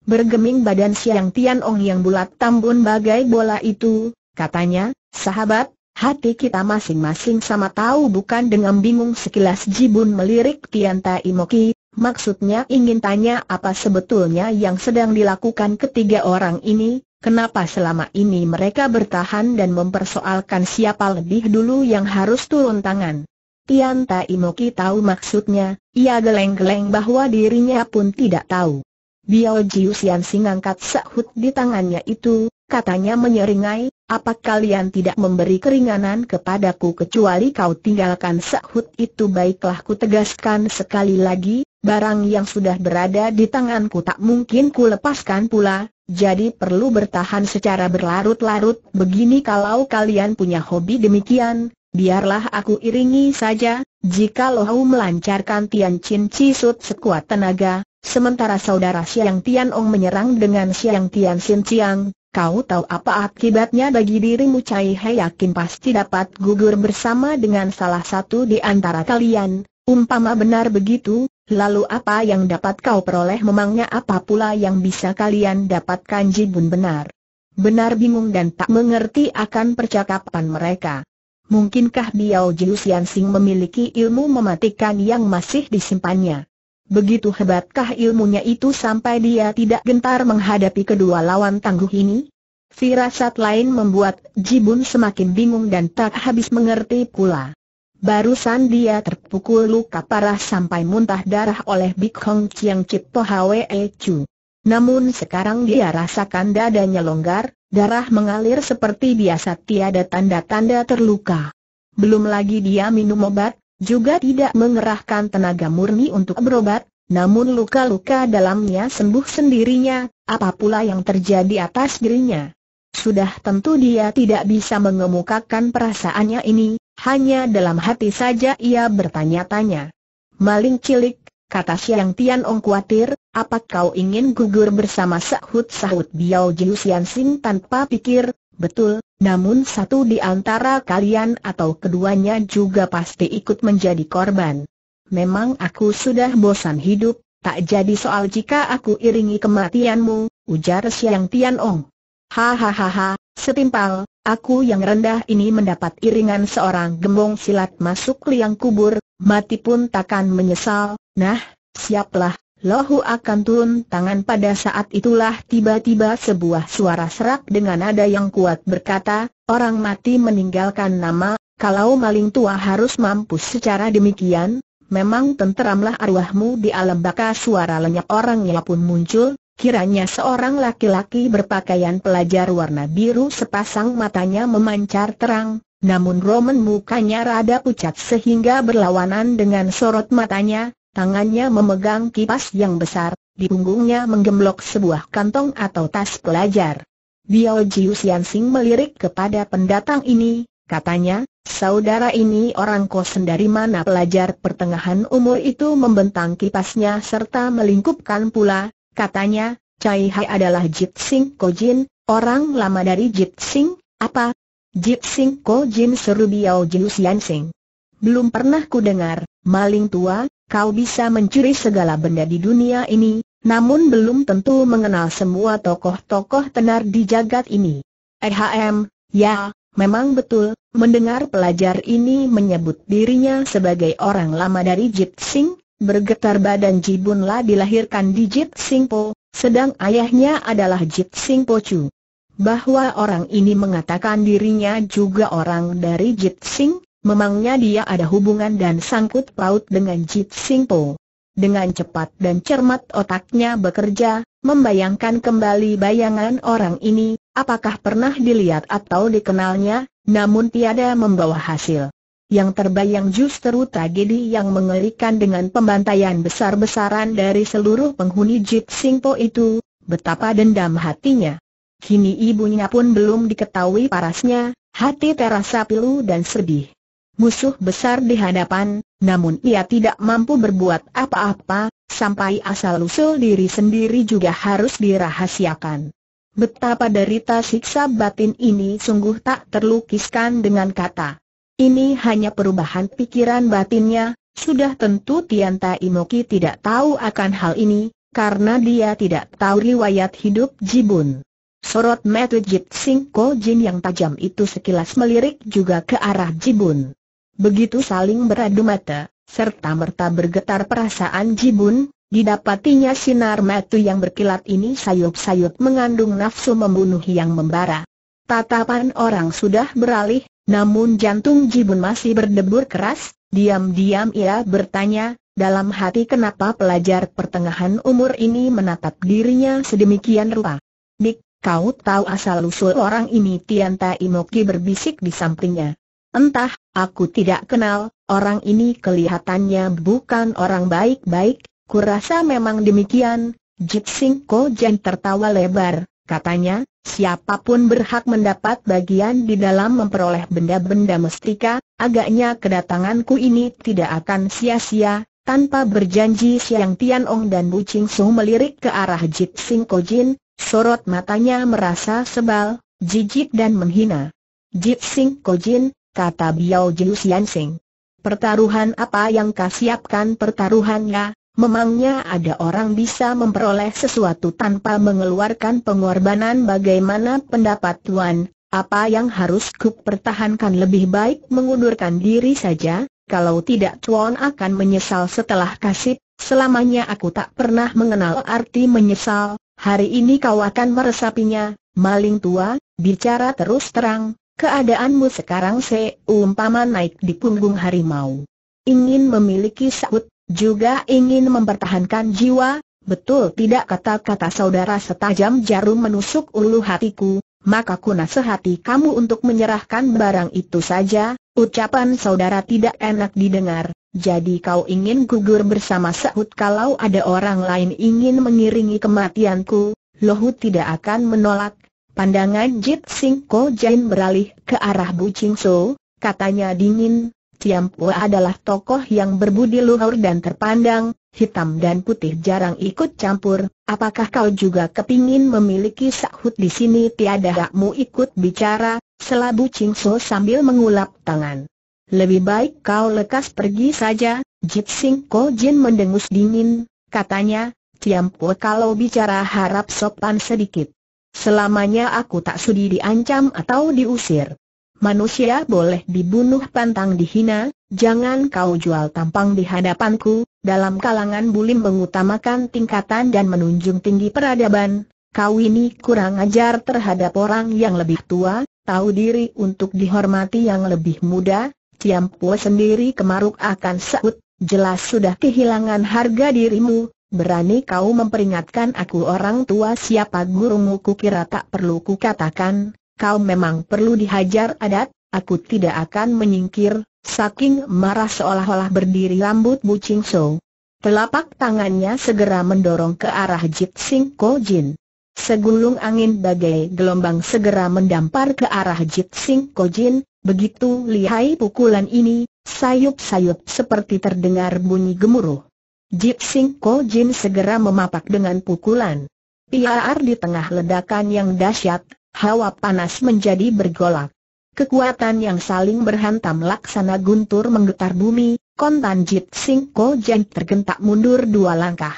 Bergeming badan Siang Tian Ong yang bulat tambun bagai bola itu, katanya, sahabat, hati kita masing-masing sama tahu bukan dengan bingung sekilas Jibun melirik Tian Tai Moki, Maksudnya ingin tanya apa sebetulnya yang sedang dilakukan ketiga orang ini, kenapa selama ini mereka bertahan dan mempersoalkan siapa lebih dulu yang harus turun tangan. Tian Tai Moki tahu maksudnya, ia geleng-geleng bahwa dirinya pun tidak tahu. Biao Jiu Sian Sing angkat sahut di tangannya itu, katanya menyeringai, apa kalian tidak memberi keringanan kepadaku kecuali kau tinggalkan sahut itu baiklah ku tegaskan sekali lagi, Barang yang sudah berada di tanganku tak mungkin ku lepaskan pula, jadi perlu bertahan secara berlarut-larut. Begini kalau kalian punya hobi demikian, biarlah aku iringi saja. Jika Lohau melancarkan Tian Chin Cisut sekuat tenaga, sementara saudara Siang Tian Ong menyerang dengan Siang Tian Sin Chiang, kau tahu apa akibatnya bagi dirimu Cai He yakin pasti dapat gugur bersama dengan salah satu di antara kalian. Umpama benar begitu, Lalu apa yang dapat kau peroleh memangnya apa pula yang bisa kalian dapatkan Jibun benar? Benar bingung dan tak mengerti akan percakapan mereka. Mungkinkah Biao Jiusian Sing memiliki ilmu mematikan yang masih disimpannya? Begitu hebatkah ilmunya itu sampai dia tidak gentar menghadapi kedua lawan tangguh ini? Firasat lain membuat Jibun semakin bingung dan tak habis mengerti pula. Barusan dia terpukul luka parah sampai muntah darah oleh Big Hong Chiang Cipto Hwe e Chu. Namun sekarang dia rasakan dadanya longgar, darah mengalir seperti biasa tiada tanda-tanda terluka. Belum lagi dia minum obat, juga tidak mengerahkan tenaga murni untuk berobat, namun luka-luka dalamnya sembuh sendirinya, apa pula yang terjadi atas dirinya. Sudah tentu dia tidak bisa mengemukakan perasaannya ini, hanya dalam hati saja ia bertanya-tanya. Maling cilik, kata Siang Tian Ong khawatir, apa kau ingin gugur bersama sahut-sahut Biao Jiu Sian Sing tanpa pikir, betul, namun satu di antara kalian atau keduanya juga pasti ikut menjadi korban. Memang aku sudah bosan hidup, tak jadi soal jika aku iringi kematianmu, ujar Siang Tian Ong. Hahaha, setimpal, Aku yang rendah ini mendapat iringan seorang gembong silat masuk liang kubur, mati pun takkan menyesal, nah, siaplah, Lohu akan turun tangan pada saat itulah tiba-tiba sebuah suara serak dengan nada yang kuat berkata, orang mati meninggalkan nama, kalau maling tua harus mampus secara demikian, memang tenteramlah arwahmu di alam baka suara lenyap orangnya pun muncul, Kiranya seorang laki-laki berpakaian pelajar warna biru sepasang matanya memancar terang, namun Roman mukanya rada pucat sehingga berlawanan dengan sorot matanya, tangannya memegang kipas yang besar, di punggungnya menggemblok sebuah kantong atau tas pelajar. Biao Jiu Sing melirik kepada pendatang ini, katanya, saudara ini orang kosen dari mana pelajar pertengahan umur itu membentang kipasnya serta melingkupkan pula, Katanya, Cai Hai adalah Jit Sing Ko Jin, orang lama dari Jit Sing, apa? Jit Sing Ko Jin seru Biao Jiu Sian Sing. Belum pernah ku dengar, maling tua, kau bisa mencuri segala benda di dunia ini, namun belum tentu mengenal semua tokoh-tokoh tenar di jagat ini. EHM, ya, memang betul, mendengar pelajar ini menyebut dirinya sebagai orang lama dari Jit Sing, Bergetar badan La dilahirkan di Jit Singpo, sedang ayahnya adalah Jit Po Chu. Bahwa orang ini mengatakan dirinya juga orang dari Jit Sing, memangnya dia ada hubungan dan sangkut paut dengan Jit Singpo. Dengan cepat dan cermat otaknya bekerja, membayangkan kembali bayangan orang ini, apakah pernah dilihat atau dikenalnya, namun tiada membawa hasil yang terbayang justru tragedi yang mengerikan dengan pembantaian besar-besaran dari seluruh penghuni Jip Singpo itu, betapa dendam hatinya. Kini ibunya pun belum diketahui parasnya, hati terasa pilu dan sedih. Musuh besar di hadapan, namun ia tidak mampu berbuat apa-apa, sampai asal-usul diri sendiri juga harus dirahasiakan. Betapa derita siksa batin ini sungguh tak terlukiskan dengan kata. Ini hanya perubahan pikiran batinnya, sudah tentu Tian Tai Moki tidak tahu akan hal ini, karena dia tidak tahu riwayat hidup Jibun. Sorot mata Jit Sing Ko Jin yang tajam itu sekilas melirik juga ke arah Jibun. Begitu saling beradu mata, serta merta bergetar perasaan Jibun, didapatinya sinar mata yang berkilat ini sayup-sayup mengandung nafsu membunuh yang membara. Tatapan orang sudah beralih, namun jantung Jibun masih berdebur keras, diam-diam ia bertanya, dalam hati kenapa pelajar pertengahan umur ini menatap dirinya sedemikian rupa. Nik, kau tahu asal-usul orang ini Tianta Imoki berbisik di sampingnya. Entah, aku tidak kenal, orang ini kelihatannya bukan orang baik-baik, kurasa memang demikian, Jit Singko Jen tertawa lebar, Katanya, siapapun berhak mendapat bagian di dalam memperoleh benda-benda mestika, agaknya kedatanganku ini tidak akan sia-sia, tanpa berjanji Siang Tianong dan Bu Ching Su melirik ke arah Jit Sing Ko Jin, sorot matanya merasa sebal, jijik dan menghina. Jit Sing Ko Jin, kata Biao Jiu Sian Sing. Pertaruhan apa yang kau siapkan pertaruhannya, Memangnya ada orang bisa memperoleh sesuatu tanpa mengeluarkan pengorbanan bagaimana pendapat Tuan? Apa yang harus ku pertahankan lebih baik mengundurkan diri saja, kalau tidak Tuan akan menyesal setelah kasih, selamanya aku tak pernah mengenal arti menyesal, hari ini kau akan meresapinya, maling tua, bicara terus terang, keadaanmu sekarang seumpama naik di punggung harimau. Ingin memiliki saut juga ingin mempertahankan jiwa, betul tidak kata-kata saudara setajam jarum menusuk ulu hatiku, maka ku nasihati kamu untuk menyerahkan barang itu saja, ucapan saudara tidak enak didengar. Jadi kau ingin gugur bersama sehut kalau ada orang lain ingin mengiringi kematianku, Lohut tidak akan menolak. Pandangan Jit Singko Jain beralih ke arah Bu Ching So, katanya dingin, Po adalah tokoh yang berbudi luhur dan terpandang, hitam dan putih jarang ikut campur, apakah kau juga kepingin memiliki sahut di sini tiada hakmu ikut bicara, selabu Ching So sambil mengulap tangan. Lebih baik kau lekas pergi saja, Jit Sing Ko Jin mendengus dingin, katanya, Po kalau bicara harap sopan sedikit. Selamanya aku tak sudi diancam atau diusir. Manusia boleh dibunuh pantang dihina, jangan kau jual tampang di hadapanku, dalam kalangan bulim mengutamakan tingkatan dan menunjung tinggi peradaban, kau ini kurang ajar terhadap orang yang lebih tua, tahu diri untuk dihormati yang lebih muda, Ciampo sendiri kemaruk akan saut, jelas sudah kehilangan harga dirimu, berani kau memperingatkan aku orang tua siapa gurumu kukira tak perlu kukatakan, kau memang perlu dihajar adat, aku tidak akan menyingkir, saking marah seolah-olah berdiri rambut bucing so. Telapak tangannya segera mendorong ke arah Jit Sing Ko Jin. Segulung angin bagai gelombang segera mendampar ke arah Jit Sing Ko Jin, begitu lihai pukulan ini, sayup-sayup seperti terdengar bunyi gemuruh. Jit Sing Ko Jin segera memapak dengan pukulan. Piaar di tengah ledakan yang dahsyat, Hawa panas menjadi bergolak. Kekuatan yang saling berhantam laksana guntur menggetar bumi, kontan Jit Sing Ko Jeng tergentak mundur dua langkah.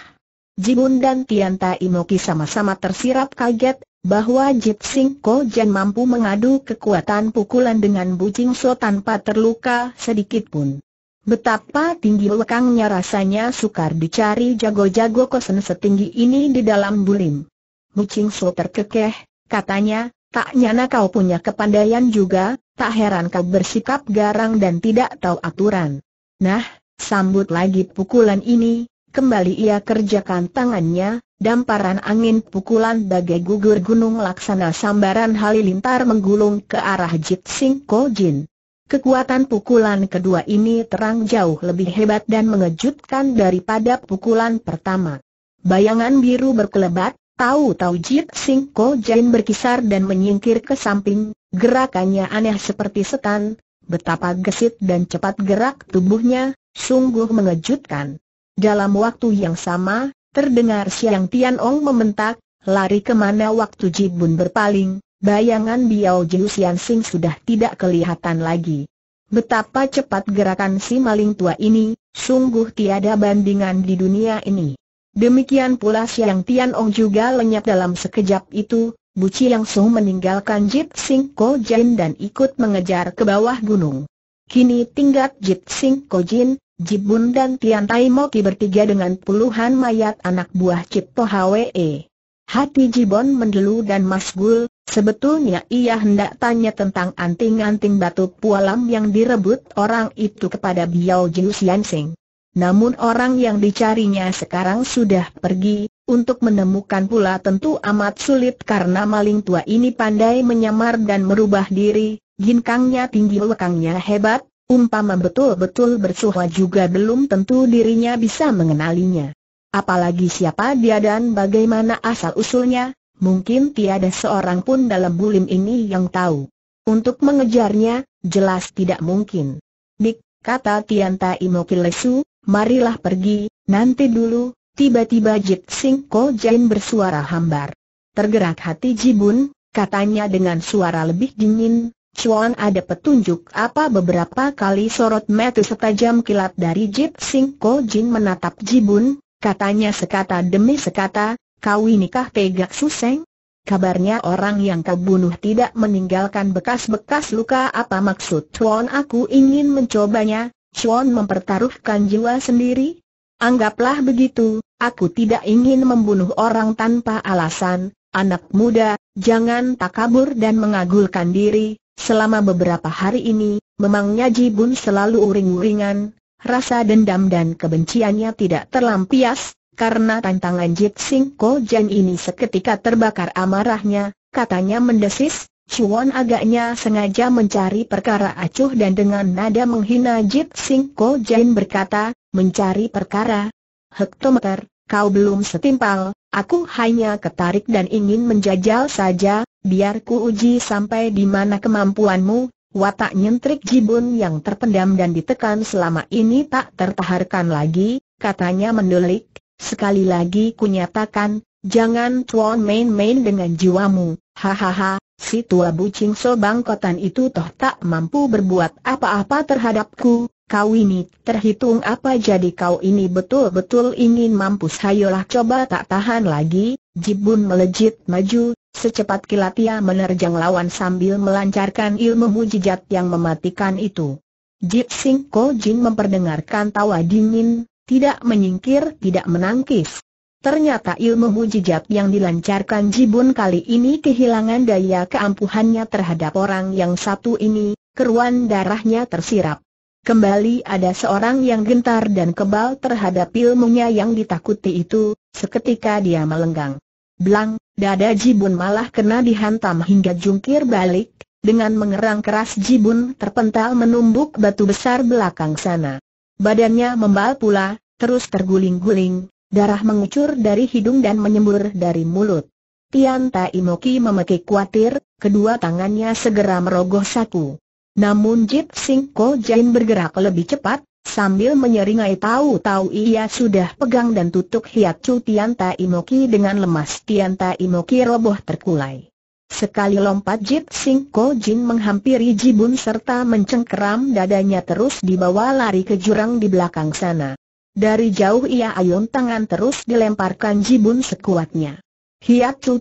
Jibun dan Tianta Imoki sama-sama tersirap kaget, bahwa Jit Sing Ko Jeng mampu mengadu kekuatan pukulan dengan Bujing So tanpa terluka sedikit pun. Betapa tinggi lekangnya rasanya sukar dicari jago-jago kosen setinggi ini di dalam bulim. Jing So terkekeh, katanya, tak nyana kau punya kepandaian juga, tak heran kau bersikap garang dan tidak tahu aturan. Nah, sambut lagi pukulan ini, kembali ia kerjakan tangannya, damparan angin pukulan bagai gugur gunung laksana sambaran halilintar menggulung ke arah Jit Sing Ko Jin. Kekuatan pukulan kedua ini terang jauh lebih hebat dan mengejutkan daripada pukulan pertama. Bayangan biru berkelebat, Tahu-tahu Jit Sing Ko Jin berkisar dan menyingkir ke samping, gerakannya aneh seperti setan, betapa gesit dan cepat gerak tubuhnya, sungguh mengejutkan. Dalam waktu yang sama, terdengar Siang Tian Ong membentak, lari kemana waktu Jit Bun berpaling, bayangan Biao Jiu Sian Sing sudah tidak kelihatan lagi. Betapa cepat gerakan si maling tua ini, sungguh tiada bandingan di dunia ini. Demikian pula Siang Tian Ong juga lenyap dalam sekejap itu, Buci Su meninggalkan Jit Sing Ko Jin dan ikut mengejar ke bawah gunung. Kini tinggal Jit Sing Ko Jin, Jibun dan Tian Tai Moki bertiga dengan puluhan mayat anak buah Po Hwe. E. Hati Jibon mendelu dan masgul, sebetulnya ia hendak tanya tentang anting-anting batu pualam yang direbut orang itu kepada Biao Jiu Sian Sing. Namun orang yang dicarinya sekarang sudah pergi, untuk menemukan pula tentu amat sulit karena maling tua ini pandai menyamar dan merubah diri, ginkangnya tinggi lekangnya hebat, umpama betul-betul bersuha juga belum tentu dirinya bisa mengenalinya. Apalagi siapa dia dan bagaimana asal-usulnya, mungkin tiada seorang pun dalam bulim ini yang tahu. Untuk mengejarnya, jelas tidak mungkin. Dik, kata Tianta Imokilesu, marilah pergi, nanti dulu, tiba-tiba Jit Sing Ko Jain bersuara hambar. Tergerak hati Jibun, katanya dengan suara lebih dingin, Chuan ada petunjuk apa beberapa kali sorot mata setajam kilat dari Jit Sing Ko Jin menatap Jibun, katanya sekata demi sekata, kau nikah pegak suseng? Kabarnya orang yang kau bunuh tidak meninggalkan bekas-bekas luka apa maksud Chuan aku ingin mencobanya, Chuan mempertaruhkan jiwa sendiri? Anggaplah begitu, aku tidak ingin membunuh orang tanpa alasan, anak muda, jangan takabur dan mengagulkan diri, selama beberapa hari ini, memangnya Jibun selalu uring-uringan, rasa dendam dan kebenciannya tidak terlampias, karena tantangan Jit Ko Jan ini seketika terbakar amarahnya, katanya mendesis, Chuan agaknya sengaja mencari perkara acuh dan dengan nada menghina Jip Sing Ko Jin berkata, mencari perkara? Hektometer, kau belum setimpal, aku hanya ketarik dan ingin menjajal saja, biar ku uji sampai di mana kemampuanmu, Watak nyentrik Jibun yang terpendam dan ditekan selama ini tak tertaharkan lagi, katanya mendelik. Sekali lagi kunyatakan, jangan Chuan main-main dengan jiwamu, hahaha, Si tua bucing sobangkotan itu toh tak mampu berbuat apa-apa terhadapku, kau ini terhitung apa jadi kau ini betul-betul ingin mampus hayolah coba tak tahan lagi, Jibun melejit maju, secepat kilat ia menerjang lawan sambil melancarkan ilmu mujizat yang mematikan itu. Jip Sing Ko Jin memperdengarkan tawa dingin, tidak menyingkir tidak menangkis, Ternyata ilmu mujijat yang dilancarkan Jibun kali ini kehilangan daya keampuhannya terhadap orang yang satu ini, keruan darahnya tersirap. Kembali ada seorang yang gentar dan kebal terhadap ilmunya yang ditakuti itu, seketika dia melenggang. Blang, dada Jibun malah kena dihantam hingga jungkir balik, dengan mengerang keras Jibun terpental menumbuk batu besar belakang sana. Badannya membal pula, terus terguling-guling, Darah mengucur dari hidung dan menyembur dari mulut. Tian Tai Moki memekik khawatir, kedua tangannya segera merogoh saku. Namun Jip Sing Ko Jain bergerak lebih cepat, sambil menyeringai tahu-tahu ia sudah pegang dan tutup hiat cu Tian Tai Moki dengan lemas Tian Tai Moki roboh terkulai. Sekali lompat Jip Sing Ko Jin menghampiri Jibun serta mencengkeram dadanya terus dibawa lari ke jurang di belakang sana. Dari jauh ia ayun tangan terus dilemparkan jibun sekuatnya. Hiat Chu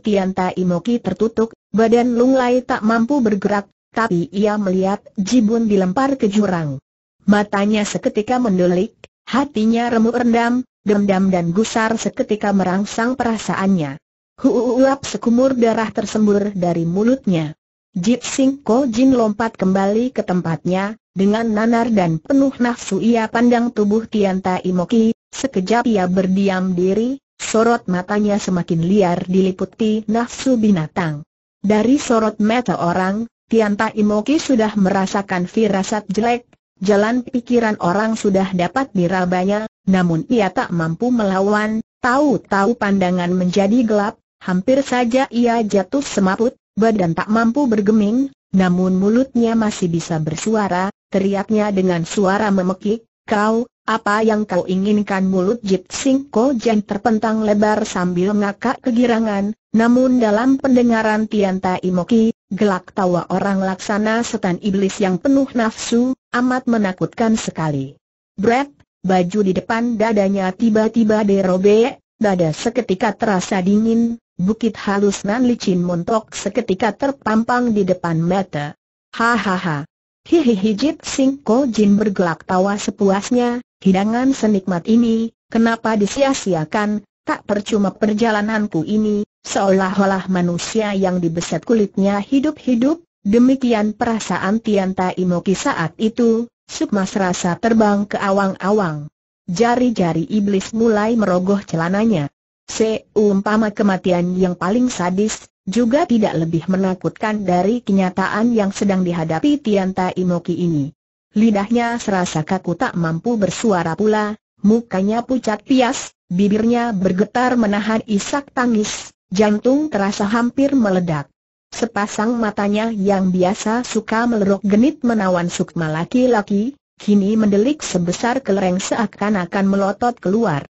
Imoki tertutup, badan Lunglai tak mampu bergerak, tapi ia melihat jibun dilempar ke jurang. Matanya seketika mendelik, hatinya remuk rendam, dendam dan gusar seketika merangsang perasaannya. Huuuap sekumur darah tersembur dari mulutnya. Jit Sing Ko Jin lompat kembali ke tempatnya, dengan nanar dan penuh nafsu ia pandang tubuh Tian Tai Moki, sekejap ia berdiam diri, sorot matanya semakin liar diliputi nafsu binatang. Dari sorot mata orang, Tian Tai Moki sudah merasakan firasat jelek, jalan pikiran orang sudah dapat dirabanya, namun ia tak mampu melawan, tahu-tahu pandangan menjadi gelap, hampir saja ia jatuh semaput, Badan tak mampu bergeming, namun mulutnya masih bisa bersuara, teriaknya dengan suara memekik, kau, apa yang kau inginkan mulut Jip Sing Ko Jen terpentang lebar sambil ngakak kegirangan, namun dalam pendengaran Tian Tai Moki, gelak tawa orang laksana setan iblis yang penuh nafsu, amat menakutkan sekali. Brett, baju di depan dadanya tiba-tiba derobek, dada seketika terasa dingin, Bukit halus nan licin montok seketika terpampang di depan mata. Hahaha. Hihihi Jit Sing Ko Jin bergelak tawa sepuasnya, hidangan senikmat ini, kenapa disia-siakan, tak percuma perjalananku ini, seolah-olah manusia yang dibeset kulitnya hidup-hidup, demikian perasaan Tian Tai Moki saat itu, Sukma serasa terbang ke awang-awang. Jari-jari iblis mulai merogoh celananya. Seumpama kematian yang paling sadis, juga tidak lebih menakutkan dari kenyataan yang sedang dihadapi Tianta Moki ini. Lidahnya serasa kaku tak mampu bersuara pula, mukanya pucat pias, bibirnya bergetar menahan isak tangis, jantung terasa hampir meledak. Sepasang matanya yang biasa suka melerok genit menawan sukma laki-laki, kini mendelik sebesar kelereng seakan-akan melotot keluar.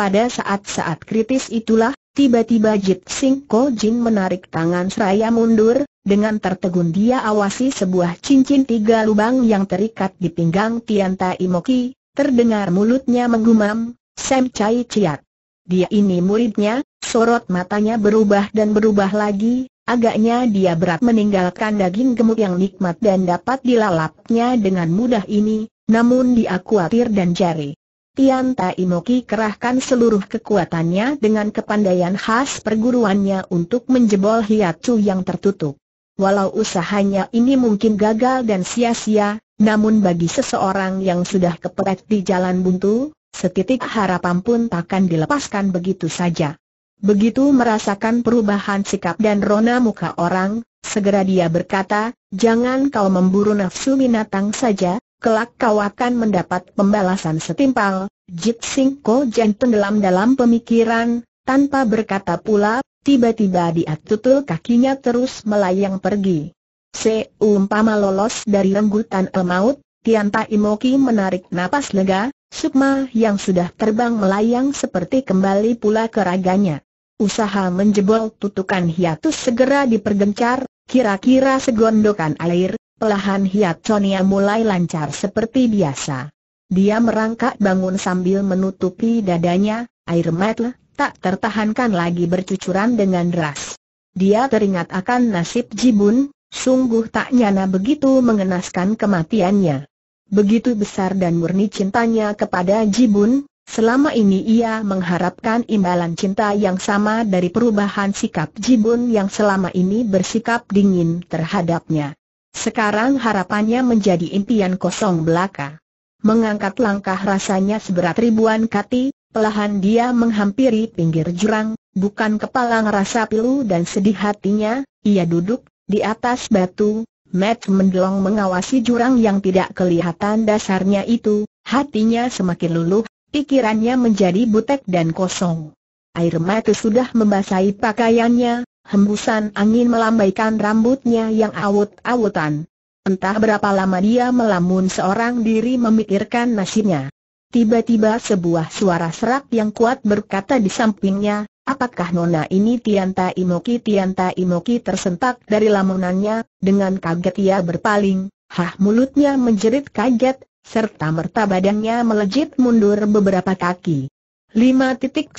Pada saat-saat kritis itulah, tiba-tiba Jit Sing Jin menarik tangan seraya mundur, dengan tertegun dia awasi sebuah cincin tiga lubang yang terikat di pinggang Tian Tai Moki, terdengar mulutnya menggumam, Sam Chai Chiat. Dia ini muridnya, sorot matanya berubah dan berubah lagi, agaknya dia berat meninggalkan daging gemuk yang nikmat dan dapat dilalapnya dengan mudah ini, namun dia khawatir dan jari. Tian Tai Moki kerahkan seluruh kekuatannya dengan kepandaian khas perguruannya untuk menjebol hiatu yang tertutup. Walau usahanya ini mungkin gagal dan sia-sia, namun bagi seseorang yang sudah keperet di jalan buntu, setitik harapan pun takkan dilepaskan begitu saja. Begitu merasakan perubahan sikap dan rona muka orang, segera dia berkata, jangan kau memburu nafsu binatang saja, kelak kau akan mendapat pembalasan setimpal. Jit Sing Ko Jen tenggelam dalam pemikiran, tanpa berkata pula, tiba-tiba dia tutul kakinya terus melayang pergi. Seumpama lolos dari renggutan emaut, Tian Tai Moki menarik napas lega, Sukma yang sudah terbang melayang seperti kembali pula ke raganya. Usaha menjebol tutukan hiatus segera dipergencar, kira-kira segondokan air, Pelahan hiat Chonia mulai lancar seperti biasa. Dia merangkak bangun sambil menutupi dadanya, air mata tak tertahankan lagi bercucuran dengan deras. Dia teringat akan nasib Jibun, sungguh tak nyana begitu mengenaskan kematiannya. Begitu besar dan murni cintanya kepada Jibun, Selama ini ia mengharapkan imbalan cinta yang sama dari perubahan sikap Jibun yang selama ini bersikap dingin terhadapnya. Sekarang harapannya menjadi impian kosong belaka. Mengangkat langkah rasanya seberat ribuan kati, pelahan dia menghampiri pinggir jurang, bukan kepala ngerasa pilu dan sedih hatinya, ia duduk, di atas batu, Matt mendelong mengawasi jurang yang tidak kelihatan dasarnya itu, hatinya semakin luluh, pikirannya menjadi butek dan kosong. Air mata sudah membasahi pakaiannya, Hembusan angin melambaikan rambutnya yang awut-awutan. Entah berapa lama dia melamun seorang diri memikirkan nasibnya. Tiba-tiba sebuah suara serak yang kuat berkata di sampingnya, apakah nona ini Tianta Imoki? Tianta Imoki tersentak dari lamunannya, dengan kaget ia berpaling, hah mulutnya menjerit kaget, serta merta badannya melejit mundur beberapa kaki. 5.15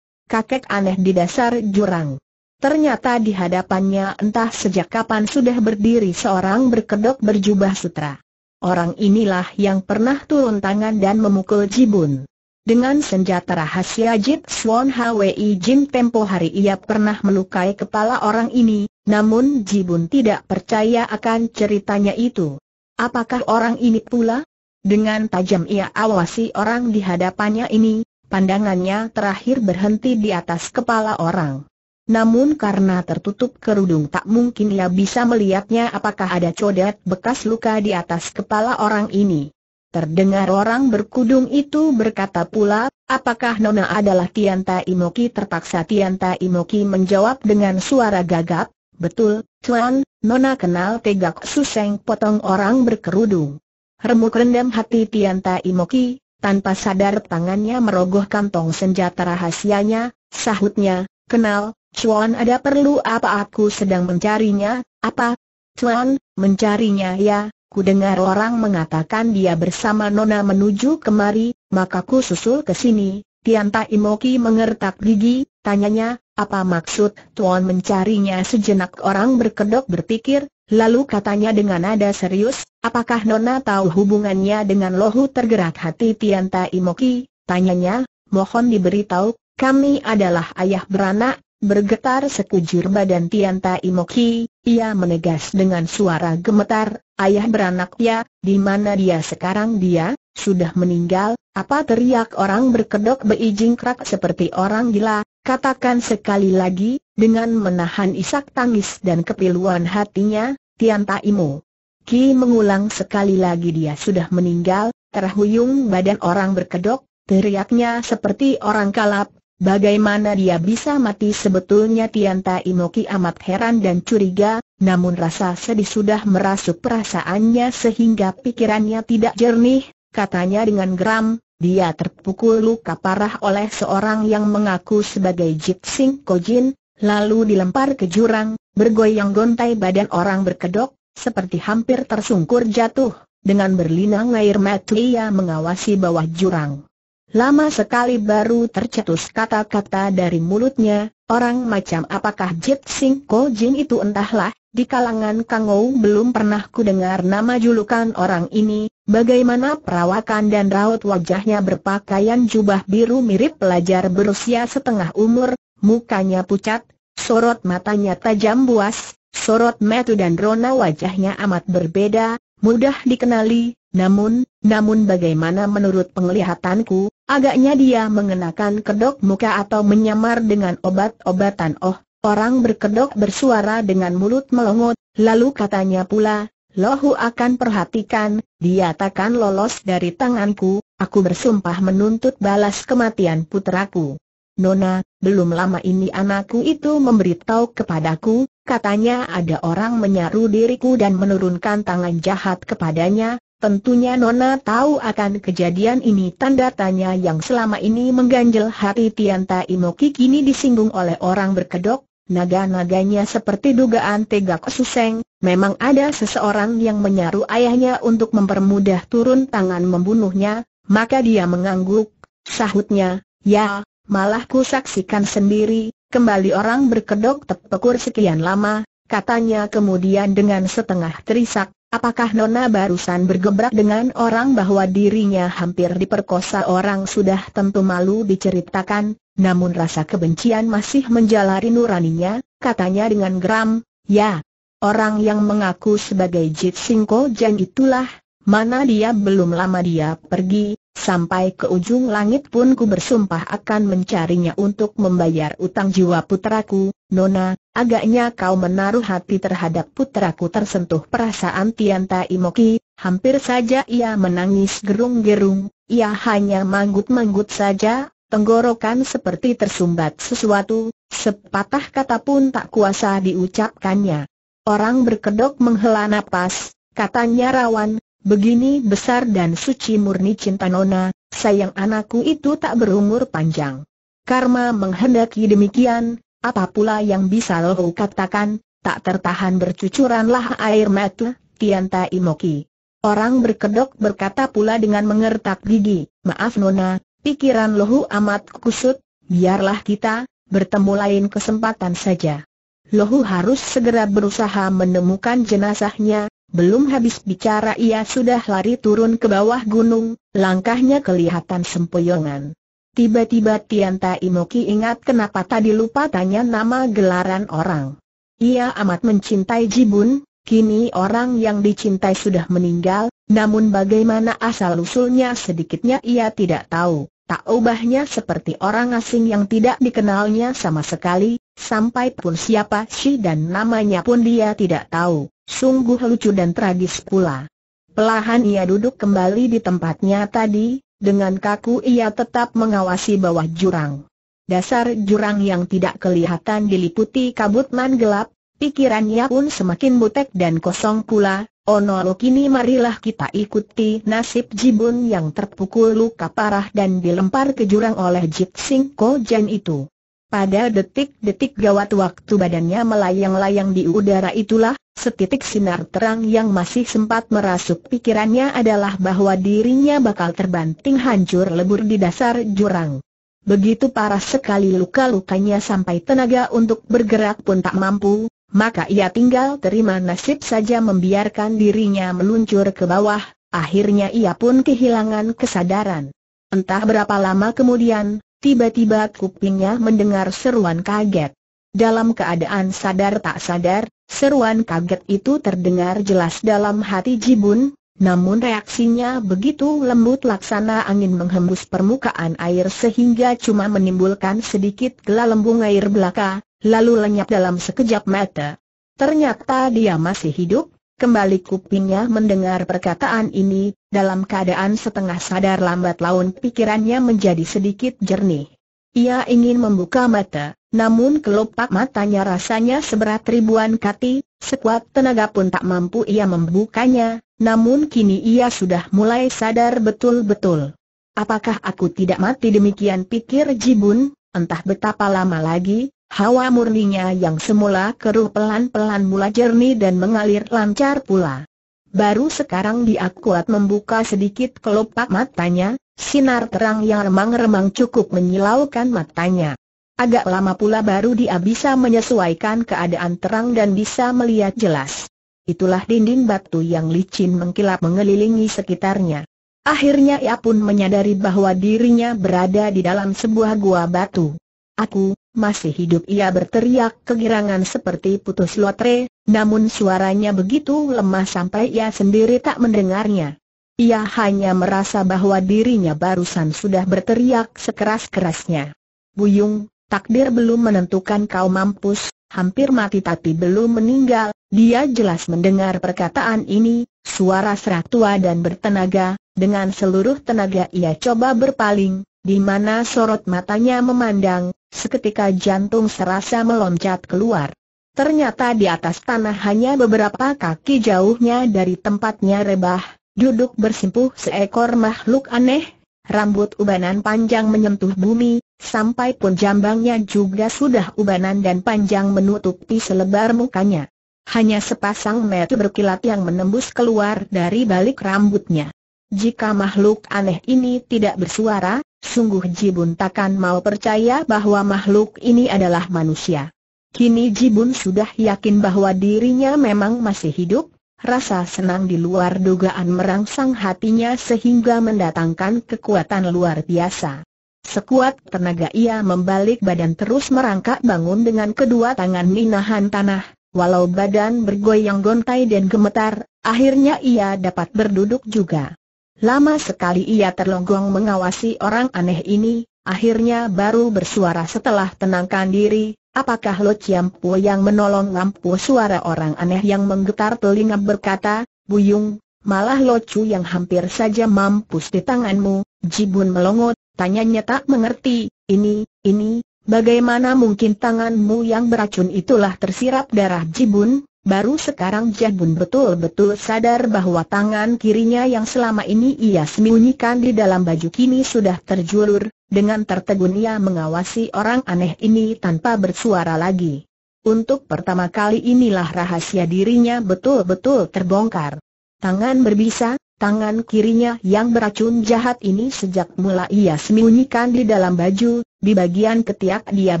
Kakek aneh di dasar jurang. Ternyata di hadapannya entah sejak kapan sudah berdiri seorang berkedok berjubah sutra. Orang inilah yang pernah turun tangan dan memukul Jibun. Dengan senjata rahasia Jit Swan Hwi Jin tempo hari ia pernah melukai kepala orang ini, namun Jibun tidak percaya akan ceritanya itu. Apakah orang ini pula? Dengan tajam ia awasi orang di hadapannya ini, pandangannya terakhir berhenti di atas kepala orang. Namun karena tertutup kerudung tak mungkin ia bisa melihatnya apakah ada codet bekas luka di atas kepala orang ini. Terdengar orang berkudung itu berkata pula, apakah Nona adalah Tianta Imoki terpaksa Tianta Imoki menjawab dengan suara gagap, betul, Tuan, Nona kenal tegak suseng potong orang berkerudung. Remuk rendam hati Tianta Imoki, tanpa sadar tangannya merogoh kantong senjata rahasianya, sahutnya, kenal, Chuan ada perlu apa aku sedang mencarinya, apa? Chuan, mencarinya ya, ku dengar orang mengatakan dia bersama Nona menuju kemari, maka ku susul ke sini. Tianta Imoki mengertak gigi, tanyanya, apa maksud Tuan mencarinya sejenak orang berkedok berpikir, lalu katanya dengan nada serius, apakah Nona tahu hubungannya dengan lohu tergerak hati Tianta Imoki, tanyanya, mohon diberitahu, kami adalah ayah beranak, Bergetar sekujur badan Tian Tai Moki, ia menegas dengan suara gemetar, ayah beranak ya, di mana dia sekarang dia, sudah meninggal, apa teriak orang berkedok beijing krak seperti orang gila, katakan sekali lagi, dengan menahan isak tangis dan kepiluan hatinya, Tian Tai Mo. Ki mengulang sekali lagi dia sudah meninggal, terhuyung badan orang berkedok, teriaknya seperti orang kalap, Bagaimana dia bisa mati sebetulnya Tianta Inoki amat heran dan curiga, namun rasa sedih sudah merasuk perasaannya sehingga pikirannya tidak jernih, katanya dengan geram, dia terpukul luka parah oleh seorang yang mengaku sebagai Jitsing Kojin, lalu dilempar ke jurang, bergoyang gontai badan orang berkedok, seperti hampir tersungkur jatuh, dengan berlinang air mata ia mengawasi bawah jurang. Lama sekali baru tercetus kata-kata dari mulutnya, orang macam apakah Jit Sing Ko Jin itu entahlah, di kalangan Kang Ou belum pernah ku dengar nama julukan orang ini, bagaimana perawakan dan raut wajahnya berpakaian jubah biru mirip pelajar berusia setengah umur, mukanya pucat, sorot matanya tajam buas, sorot metu dan rona wajahnya amat berbeda, mudah dikenali, namun, namun bagaimana menurut penglihatanku, Agaknya dia mengenakan kedok muka atau menyamar dengan obat-obatan oh, orang berkedok bersuara dengan mulut melongot, lalu katanya pula, Lohu akan perhatikan, dia takkan lolos dari tanganku, aku bersumpah menuntut balas kematian putraku. Nona, belum lama ini anakku itu memberitahu kepadaku, katanya ada orang menyaru diriku dan menurunkan tangan jahat kepadanya, Tentunya Nona tahu akan kejadian ini tanda tanya yang selama ini mengganjel hati Tianta Inoki kini disinggung oleh orang berkedok, naga-naganya seperti dugaan Tega Kosuseng, memang ada seseorang yang menyaru ayahnya untuk mempermudah turun tangan membunuhnya, maka dia mengangguk, sahutnya, ya, malah ku saksikan sendiri, kembali orang berkedok tepukur sekian lama, katanya kemudian dengan setengah terisak, Apakah Nona barusan bergebrak dengan orang bahwa dirinya hampir diperkosa orang sudah tentu malu diceritakan, namun rasa kebencian masih menjalari nuraninya, katanya dengan geram, ya, orang yang mengaku sebagai Jit Singko Jan itulah, mana dia belum lama dia pergi, Sampai ke ujung langit pun ku bersumpah akan mencarinya untuk membayar utang jiwa putraku, Nona, agaknya kau menaruh hati terhadap putraku tersentuh perasaan Tianta Imoki, hampir saja ia menangis gerung-gerung, ia hanya manggut-manggut saja, tenggorokan seperti tersumbat sesuatu, sepatah kata pun tak kuasa diucapkannya. Orang berkedok menghela napas, katanya rawan, Begini besar dan suci murni cinta Nona, sayang anakku itu tak berumur panjang. Karma menghendaki demikian, apa pula yang bisa lo katakan, tak tertahan bercucuranlah air mata, Tianta Imoki. Orang berkedok berkata pula dengan mengertak gigi, maaf Nona, pikiran Lohu amat kusut, biarlah kita, bertemu lain kesempatan saja. Lohu harus segera berusaha menemukan jenazahnya, belum habis bicara ia sudah lari turun ke bawah gunung, langkahnya kelihatan sempoyongan. Tiba-tiba Tian Tai Moki ingat kenapa tadi lupa tanya nama gelaran orang. Ia amat mencintai Jibun, kini orang yang dicintai sudah meninggal, namun bagaimana asal-usulnya sedikitnya ia tidak tahu. Tak ubahnya seperti orang asing yang tidak dikenalnya sama sekali, sampai pun siapa si dan namanya pun dia tidak tahu sungguh lucu dan tragis pula. Pelahan ia duduk kembali di tempatnya tadi, dengan kaku ia tetap mengawasi bawah jurang. Dasar jurang yang tidak kelihatan diliputi nan gelap, pikirannya pun semakin butek dan kosong pula, Onolo kini marilah kita ikuti nasib Jibun yang terpukul luka parah dan dilempar ke jurang oleh Jip Sing Ko Jen itu. Pada detik-detik gawat waktu badannya melayang-layang di udara itulah, Setitik sinar terang yang masih sempat merasuk pikirannya adalah bahwa dirinya bakal terbanting hancur lebur di dasar jurang. Begitu parah sekali luka-lukanya sampai tenaga untuk bergerak pun tak mampu, maka ia tinggal terima nasib saja membiarkan dirinya meluncur ke bawah, akhirnya ia pun kehilangan kesadaran. Entah berapa lama kemudian, tiba-tiba kupingnya mendengar seruan kaget. Dalam keadaan sadar tak sadar, Seruan kaget itu terdengar jelas dalam hati Jibun, namun reaksinya begitu lembut laksana angin menghembus permukaan air sehingga cuma menimbulkan sedikit gelembung air belaka, lalu lenyap dalam sekejap mata. Ternyata dia masih hidup, kembali kupingnya mendengar perkataan ini, dalam keadaan setengah sadar lambat laun pikirannya menjadi sedikit jernih. Ia ingin membuka mata, namun kelopak matanya rasanya seberat ribuan kati, sekuat tenaga pun tak mampu ia membukanya, namun kini ia sudah mulai sadar betul-betul. Apakah aku tidak mati demikian pikir Jibun, entah betapa lama lagi, hawa murninya yang semula keruh pelan-pelan mula jernih dan mengalir lancar pula. Baru sekarang dia kuat membuka sedikit kelopak matanya, sinar terang yang remang-remang cukup menyilaukan matanya. Agak lama pula baru dia bisa menyesuaikan keadaan terang dan bisa melihat jelas. Itulah dinding batu yang licin mengkilap mengelilingi sekitarnya. Akhirnya ia pun menyadari bahwa dirinya berada di dalam sebuah gua batu. Aku, masih hidup ia berteriak kegirangan seperti putus lotre, namun suaranya begitu lemah sampai ia sendiri tak mendengarnya. Ia hanya merasa bahwa dirinya barusan sudah berteriak sekeras-kerasnya. Buyung, takdir belum menentukan kau mampus, hampir mati tapi belum meninggal, dia jelas mendengar perkataan ini, suara serak tua dan bertenaga, dengan seluruh tenaga ia coba berpaling, di mana sorot matanya memandang, Seketika jantung serasa meloncat keluar. Ternyata di atas tanah hanya beberapa kaki jauhnya dari tempatnya rebah, duduk bersimpuh seekor makhluk aneh, rambut ubanan panjang menyentuh bumi, sampai pun jambangnya juga sudah ubanan dan panjang menutupi selebar mukanya. Hanya sepasang mata berkilat yang menembus keluar dari balik rambutnya. Jika makhluk aneh ini tidak bersuara, Sungguh Jibun takkan mau percaya bahwa makhluk ini adalah manusia. Kini Jibun sudah yakin bahwa dirinya memang masih hidup, rasa senang di luar dugaan merangsang hatinya sehingga mendatangkan kekuatan luar biasa. Sekuat tenaga ia membalik badan terus merangkak bangun dengan kedua tangan minahan tanah, walau badan bergoyang gontai dan gemetar, akhirnya ia dapat berduduk juga. Lama sekali ia terlonggong mengawasi orang aneh ini, akhirnya baru bersuara setelah tenangkan diri, apakah Lo Chiam yang menolong lampu suara orang aneh yang menggetar telinga berkata, Buyung, malah Lo Chu yang hampir saja mampus di tanganmu, Jibun melongot, tanyanya tak mengerti, ini, ini, Bagaimana mungkin tanganmu yang beracun itulah tersirap darah Jibun? Baru sekarang Jabun betul-betul sadar bahwa tangan kirinya yang selama ini ia sembunyikan di dalam baju kini sudah terjulur, dengan tertegun ia mengawasi orang aneh ini tanpa bersuara lagi. Untuk pertama kali inilah rahasia dirinya betul-betul terbongkar. Tangan berbisa, Tangan kirinya yang beracun jahat ini sejak mula ia sembunyikan di dalam baju, di bagian ketiak dia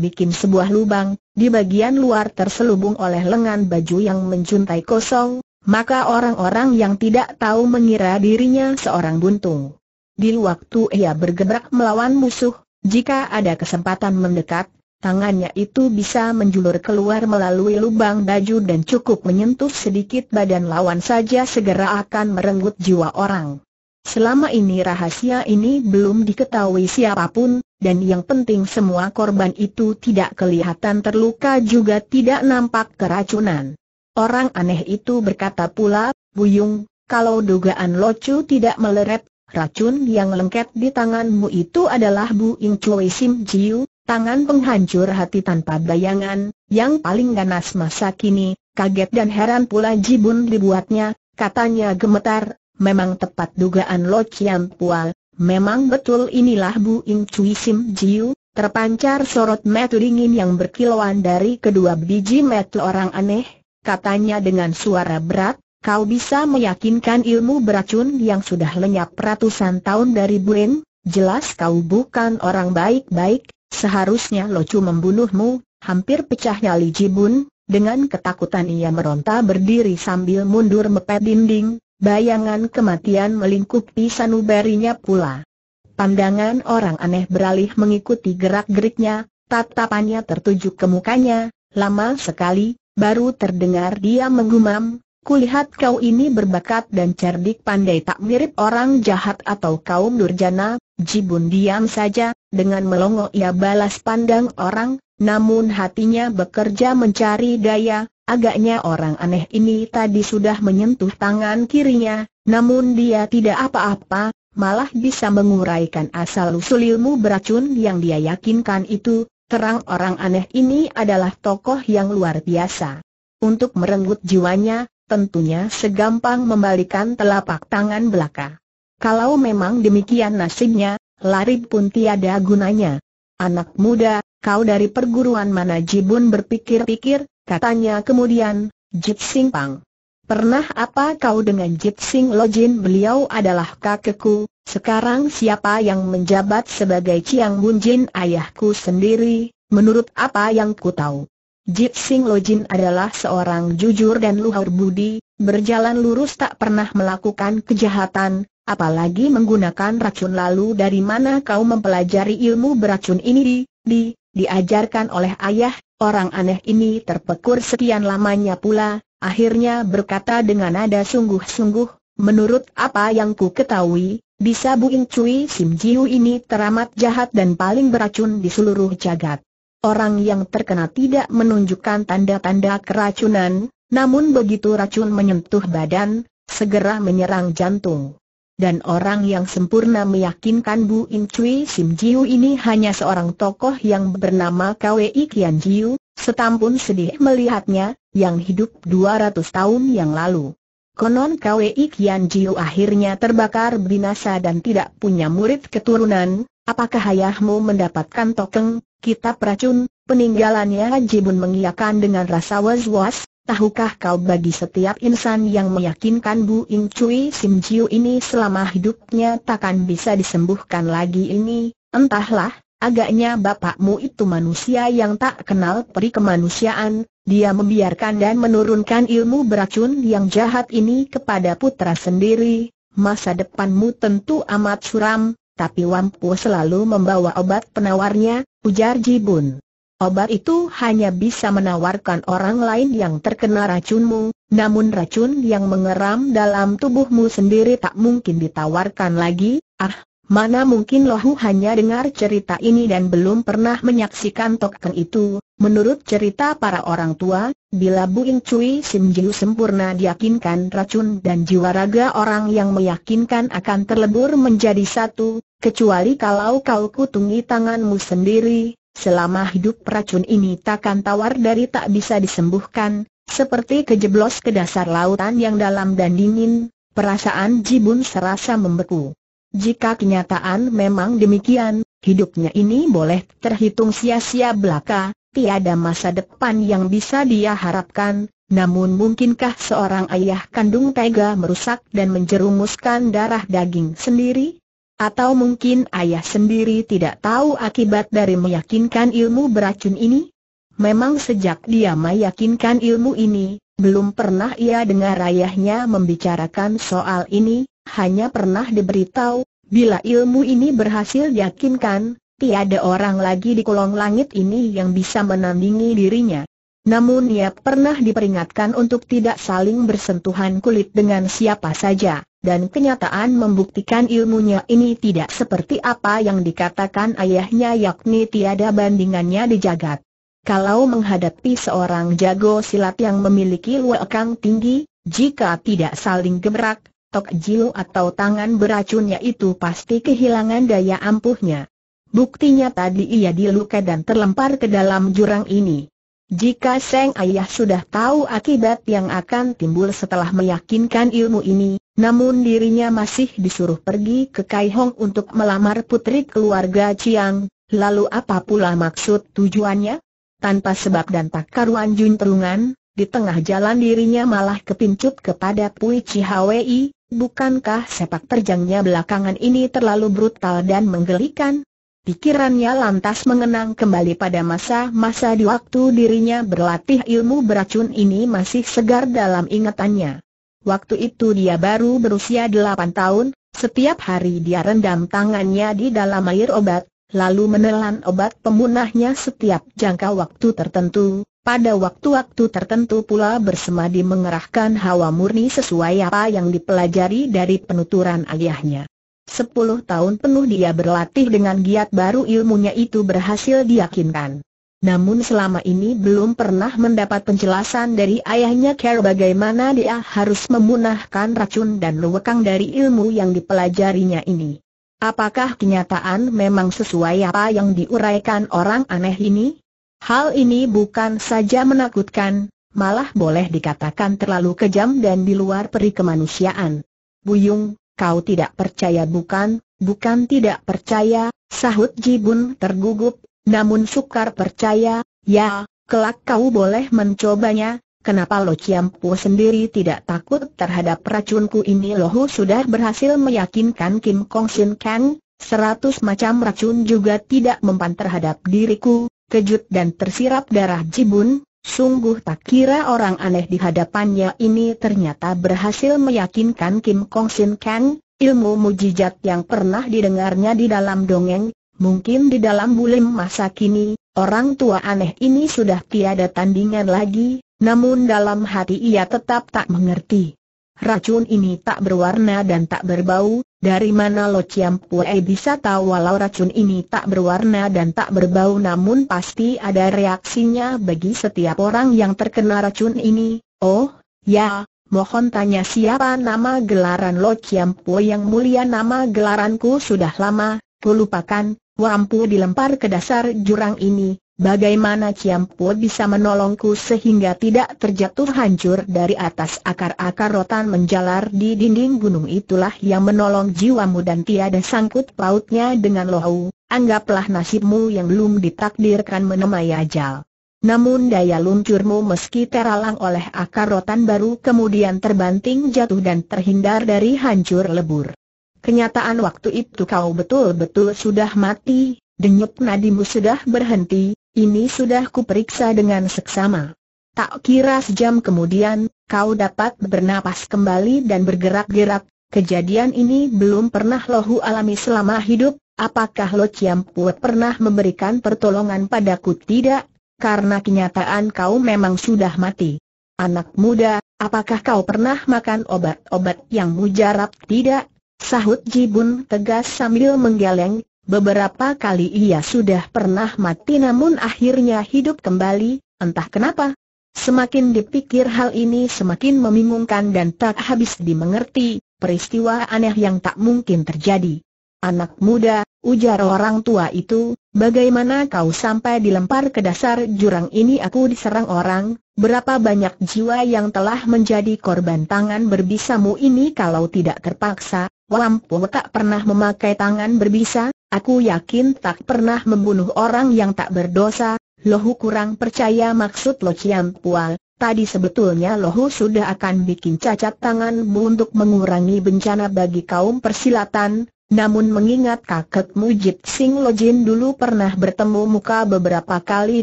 bikin sebuah lubang, di bagian luar terselubung oleh lengan baju yang menjuntai kosong, maka orang-orang yang tidak tahu mengira dirinya seorang buntung. Di waktu ia bergebrak melawan musuh, jika ada kesempatan mendekat, Tangannya itu bisa menjulur keluar melalui lubang baju dan cukup menyentuh sedikit badan lawan saja segera akan merenggut jiwa orang. Selama ini rahasia ini belum diketahui siapapun, dan yang penting semua korban itu tidak kelihatan terluka juga tidak nampak keracunan. Orang aneh itu berkata pula, Buyung, kalau dugaan Locu tidak meleret, racun yang lengket di tanganmu itu adalah Bu Buing Chui Sim Jiu, Tangan penghancur hati tanpa bayangan, yang paling ganas masa kini, kaget dan heran pula Jibun dibuatnya, katanya gemetar, memang tepat dugaan Lo Chiam Pual, memang betul inilah Bu Ing Cui Sim Jiu, terpancar sorot metu dingin yang berkilauan dari kedua biji metu orang aneh, katanya dengan suara berat, kau bisa meyakinkan ilmu beracun yang sudah lenyap ratusan tahun dari Ing? jelas kau bukan orang baik-baik, Seharusnya Locu membunuhmu, hampir pecahnya Li Jibun, dengan ketakutan ia meronta berdiri sambil mundur mepet dinding, bayangan kematian melingkupi sanubarinya pula. Pandangan orang aneh beralih mengikuti gerak-geriknya, tatapannya tertuju ke mukanya, lama sekali, baru terdengar dia menggumam, Kulihat kau ini berbakat dan cerdik pandai tak mirip orang jahat atau kaum durjana, Jibun diam saja, dengan melongo ia balas pandang orang, namun hatinya bekerja mencari daya, agaknya orang aneh ini tadi sudah menyentuh tangan kirinya, namun dia tidak apa-apa, malah bisa menguraikan asal-usul ilmu beracun yang dia yakinkan itu, terang orang aneh ini adalah tokoh yang luar biasa. Untuk merenggut jiwanya, tentunya segampang membalikan telapak tangan belaka. Kalau memang demikian nasibnya, lari pun tiada gunanya. Anak muda, kau dari perguruan mana Jibun berpikir-pikir, katanya kemudian, Jip Sing Pang. Pernah apa kau dengan Jip Sing Lojin beliau adalah kakekku, sekarang siapa yang menjabat sebagai Chiang Jin ayahku sendiri, menurut apa yang ku tahu. Jit Sing Lo Jin adalah seorang jujur dan luhur budi, berjalan lurus tak pernah melakukan kejahatan, apalagi menggunakan racun lalu dari mana kau mempelajari ilmu beracun ini di, di, diajarkan oleh ayah, orang aneh ini terpekur sekian lamanya pula, akhirnya berkata dengan nada sungguh-sungguh, menurut apa yang ku ketahui, bisa Ing Cui Sim Jiu ini teramat jahat dan paling beracun di seluruh jagat. Orang yang terkena tidak menunjukkan tanda-tanda keracunan, namun begitu racun menyentuh badan, segera menyerang jantung. Dan orang yang sempurna meyakinkan Bu In Cui Sim Jiu ini hanya seorang tokoh yang bernama Kwei Kian Jiu, setampun sedih melihatnya, yang hidup 200 tahun yang lalu. Konon Kwei Kian Jiu akhirnya terbakar binasa dan tidak punya murid keturunan, Apakah ayahmu mendapatkan tokeng, kitab racun, peninggalannya Jibun mengiakan dengan rasa was-was, tahukah kau bagi setiap insan yang meyakinkan Bu Ing Cui Sim Jiu ini selama hidupnya takkan bisa disembuhkan lagi ini, entahlah, agaknya bapakmu itu manusia yang tak kenal peri kemanusiaan, dia membiarkan dan menurunkan ilmu beracun yang jahat ini kepada putra sendiri, masa depanmu tentu amat suram, tapi Wampu selalu membawa obat penawarnya, ujar Jibun. Obat itu hanya bisa menawarkan orang lain yang terkena racunmu, namun racun yang mengeram dalam tubuhmu sendiri tak mungkin ditawarkan lagi, ah, Mana mungkin Lohu hanya dengar cerita ini dan belum pernah menyaksikan token itu, menurut cerita para orang tua, bila Buing Cui Sim Jiu sempurna diyakinkan racun dan jiwa raga orang yang meyakinkan akan terlebur menjadi satu, kecuali kalau kau kutungi tanganmu sendiri, selama hidup racun ini takkan tawar dari tak bisa disembuhkan, seperti kejeblos ke dasar lautan yang dalam dan dingin, perasaan Jibun serasa membeku. Jika kenyataan memang demikian, hidupnya ini boleh terhitung sia-sia belaka, tiada masa depan yang bisa dia harapkan, namun mungkinkah seorang ayah kandung tega merusak dan menjerumuskan darah daging sendiri? Atau mungkin ayah sendiri tidak tahu akibat dari meyakinkan ilmu beracun ini? Memang sejak dia meyakinkan ilmu ini, belum pernah ia dengar ayahnya membicarakan soal ini, hanya pernah diberitahu, bila ilmu ini berhasil yakinkan, tiada orang lagi di kolong langit ini yang bisa menandingi dirinya. Namun ia pernah diperingatkan untuk tidak saling bersentuhan kulit dengan siapa saja, dan kenyataan membuktikan ilmunya ini tidak seperti apa yang dikatakan ayahnya yakni tiada bandingannya di jagat. Kalau menghadapi seorang jago silat yang memiliki luakang tinggi, jika tidak saling gebrak, Tok Jiu atau tangan beracunnya itu pasti kehilangan daya ampuhnya. Buktinya tadi ia diluka dan terlempar ke dalam jurang ini. Jika Seng Ayah sudah tahu akibat yang akan timbul setelah meyakinkan ilmu ini, namun dirinya masih disuruh pergi ke Kai Hong untuk melamar putri keluarga Chiang, lalu apa pula maksud tujuannya? Tanpa sebab dan tak karuan Jun Terungan, di tengah jalan dirinya malah kepincut kepada Pui Chi Hwi, bukankah sepak terjangnya belakangan ini terlalu brutal dan menggelikan? Pikirannya lantas mengenang kembali pada masa-masa di waktu dirinya berlatih ilmu beracun ini masih segar dalam ingatannya. Waktu itu dia baru berusia 8 tahun, setiap hari dia rendam tangannya di dalam air obat, lalu menelan obat pemunahnya setiap jangka waktu tertentu, pada waktu-waktu tertentu pula bersemadi mengerahkan hawa murni sesuai apa yang dipelajari dari penuturan ayahnya. Sepuluh tahun penuh dia berlatih dengan giat baru ilmunya itu berhasil diyakinkan. Namun selama ini belum pernah mendapat penjelasan dari ayahnya Care bagaimana dia harus memunahkan racun dan lewekang dari ilmu yang dipelajarinya ini. Apakah kenyataan memang sesuai apa yang diuraikan orang aneh ini? Hal ini bukan saja menakutkan, malah boleh dikatakan terlalu kejam dan di luar peri kemanusiaan. Buyung, kau tidak percaya bukan? Bukan tidak percaya, sahut Jibun tergugup, namun sukar percaya, ya, kelak kau boleh mencobanya, Kenapa Lo Ciampu sendiri tidak takut terhadap racunku ini Lohu sudah berhasil meyakinkan Kim Kong Shin Kang, seratus macam racun juga tidak mempan terhadap diriku, kejut dan tersirap darah jibun, sungguh tak kira orang aneh di hadapannya ini ternyata berhasil meyakinkan Kim Kong Sin Kang, ilmu mujizat yang pernah didengarnya di dalam dongeng, mungkin di dalam bulim masa kini, orang tua aneh ini sudah tiada tandingan lagi, namun dalam hati ia tetap tak mengerti. Racun ini tak berwarna dan tak berbau, dari mana Lo Chiam Pue bisa tahu walau racun ini tak berwarna dan tak berbau namun pasti ada reaksinya bagi setiap orang yang terkena racun ini? Oh, ya, mohon tanya siapa nama gelaran Lo Chiam Pue yang mulia nama gelaranku sudah lama, ku lupakan, wampu dilempar ke dasar jurang ini, Bagaimana ciampu bisa menolongku sehingga tidak terjatuh hancur dari atas akar-akar rotan menjalar di dinding gunung itulah yang menolong jiwamu dan tiada sangkut pautnya dengan lohau, anggaplah nasibmu yang belum ditakdirkan menemai ajal. Namun daya luncurmu meski teralang oleh akar rotan baru kemudian terbanting jatuh dan terhindar dari hancur lebur. Kenyataan waktu itu kau betul-betul sudah mati, denyut nadimu sudah berhenti, ini sudah kuperiksa dengan seksama. Tak kira sejam kemudian, kau dapat bernapas kembali dan bergerak-gerak. Kejadian ini belum pernah lohu alami selama hidup. Apakah Lo Chiampue pernah memberikan pertolongan padaku? Tidak, karena kenyataan kau memang sudah mati. Anak muda, apakah kau pernah makan obat-obat yang mujarab? Tidak, sahut Jibun tegas sambil menggeleng, Beberapa kali ia sudah pernah mati namun akhirnya hidup kembali, entah kenapa. Semakin dipikir hal ini semakin membingungkan dan tak habis dimengerti, peristiwa aneh yang tak mungkin terjadi. Anak muda, ujar orang tua itu, bagaimana kau sampai dilempar ke dasar jurang ini aku diserang orang, berapa banyak jiwa yang telah menjadi korban tangan berbisamu ini kalau tidak terpaksa, Wampu tak pernah memakai tangan berbisa, aku yakin tak pernah membunuh orang yang tak berdosa, Lohu kurang percaya maksud Lo Chiam Pual, tadi sebetulnya Lohu sudah akan bikin cacat tanganmu untuk mengurangi bencana bagi kaum persilatan, namun mengingat kakek mujib Sing Lojin dulu pernah bertemu muka beberapa kali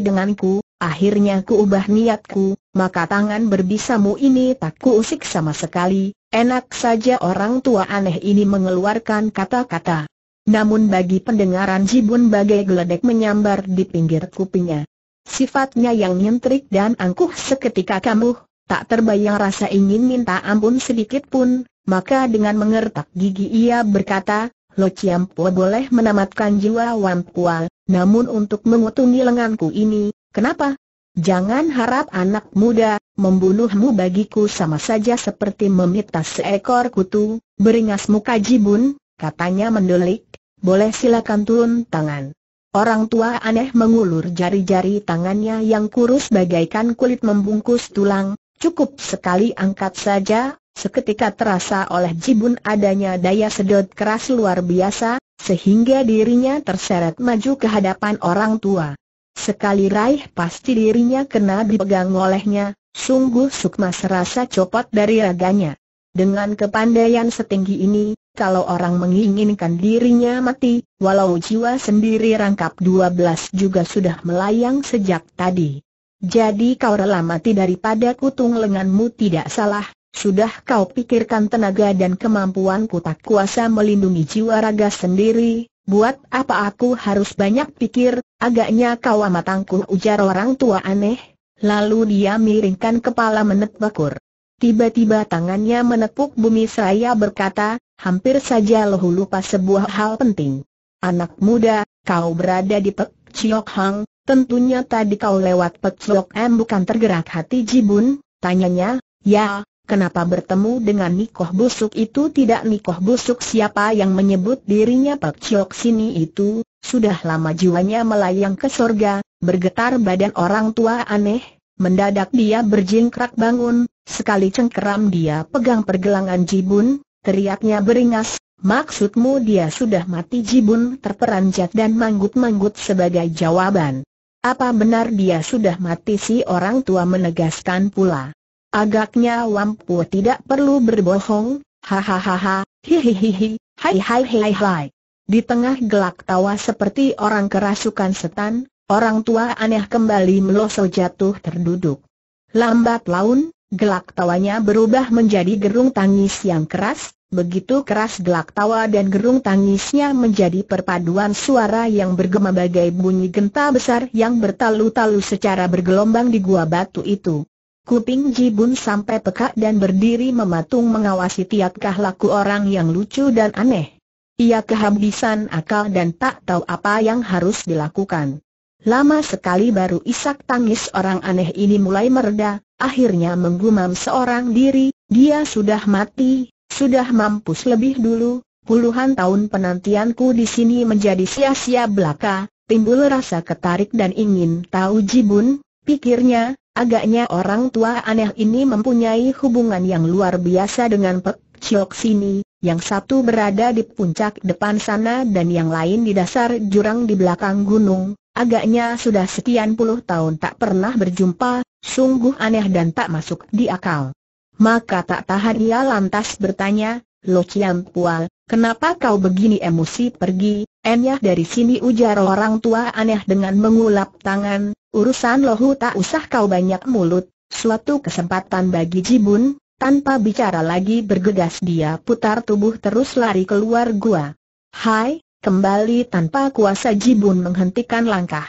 denganku, akhirnya ku ubah niatku, maka tangan berbisamu ini tak kuusik sama sekali, enak saja orang tua aneh ini mengeluarkan kata-kata. Namun bagi pendengaran Jibun bagai geledek menyambar di pinggir kupingnya. Sifatnya yang nyentrik dan angkuh seketika kamu, tak terbayang rasa ingin minta ampun sedikit pun, maka dengan mengertak gigi ia berkata, Lo Ciampo boleh menamatkan jiwa Wampua, namun untuk mengutungi lenganku ini, kenapa? Jangan harap anak muda, membunuhmu bagiku sama saja seperti memitas seekor kutu, beringas muka jibun, katanya mendelik, boleh silakan turun tangan. Orang tua aneh mengulur jari-jari tangannya yang kurus bagaikan kulit membungkus tulang, cukup sekali angkat saja, seketika terasa oleh Jibun adanya daya sedot keras luar biasa, sehingga dirinya terseret maju ke hadapan orang tua. Sekali raih pasti dirinya kena dipegang olehnya, sungguh sukma serasa copot dari raganya. Dengan kepandaian setinggi ini, kalau orang menginginkan dirinya mati, walau jiwa sendiri rangkap 12 juga sudah melayang sejak tadi. Jadi kau rela mati daripada kutung lenganmu tidak salah, sudah kau pikirkan tenaga dan kemampuanku tak kuasa melindungi jiwa raga sendiri, Buat apa aku harus banyak pikir, agaknya kau amat ujar orang tua aneh. Lalu dia miringkan kepala menetbakur. Tiba-tiba tangannya menepuk bumi seraya berkata, hampir saja loh lupa sebuah hal penting. Anak muda, kau berada di Pek Chiok Hang, tentunya tadi kau lewat Pek Chiok M bukan tergerak hati Jibun, tanyanya, ya, Kenapa bertemu dengan Nikoh Busuk itu tidak Nikoh Busuk siapa yang menyebut dirinya Pak Chiok sini itu, sudah lama jiwanya melayang ke sorga, bergetar badan orang tua aneh, mendadak dia berjingkrak bangun, sekali cengkeram dia pegang pergelangan jibun, teriaknya beringas, maksudmu dia sudah mati jibun terperanjat dan manggut-manggut sebagai jawaban. Apa benar dia sudah mati si orang tua menegaskan pula. Agaknya Wampu tidak perlu berbohong, hahaha, hihihihi, hai hai hai hai. Di tengah gelak tawa seperti orang kerasukan setan, orang tua aneh kembali meloso jatuh terduduk. Lambat laun, gelak tawanya berubah menjadi gerung tangis yang keras, begitu keras gelak tawa dan gerung tangisnya menjadi perpaduan suara yang bergema bagai bunyi genta besar yang bertalu-talu secara bergelombang di gua batu itu. Kuping Jibun sampai pekak dan berdiri mematung mengawasi tiapkah laku orang yang lucu dan aneh. Ia kehabisan akal dan tak tahu apa yang harus dilakukan. Lama sekali baru isak tangis orang aneh ini mulai mereda, akhirnya menggumam seorang diri, dia sudah mati, sudah mampus lebih dulu, puluhan tahun penantianku di sini menjadi sia-sia belaka, timbul rasa ketarik dan ingin tahu Jibun, pikirnya, Agaknya orang tua aneh ini mempunyai hubungan yang luar biasa dengan Pek Chiok sini, yang satu berada di puncak depan sana dan yang lain di dasar jurang di belakang gunung. Agaknya sudah sekian puluh tahun tak pernah berjumpa, sungguh aneh dan tak masuk di akal. Maka tak tahan ia lantas bertanya, Lo Chiam Pual, kenapa kau begini emosi pergi, enyah dari sini ujar orang tua aneh dengan mengulap tangan, Urusan lohu tak usah kau banyak mulut, suatu kesempatan bagi Jibun, tanpa bicara lagi bergegas dia putar tubuh terus lari keluar gua. Hai, kembali tanpa kuasa Jibun menghentikan langkah.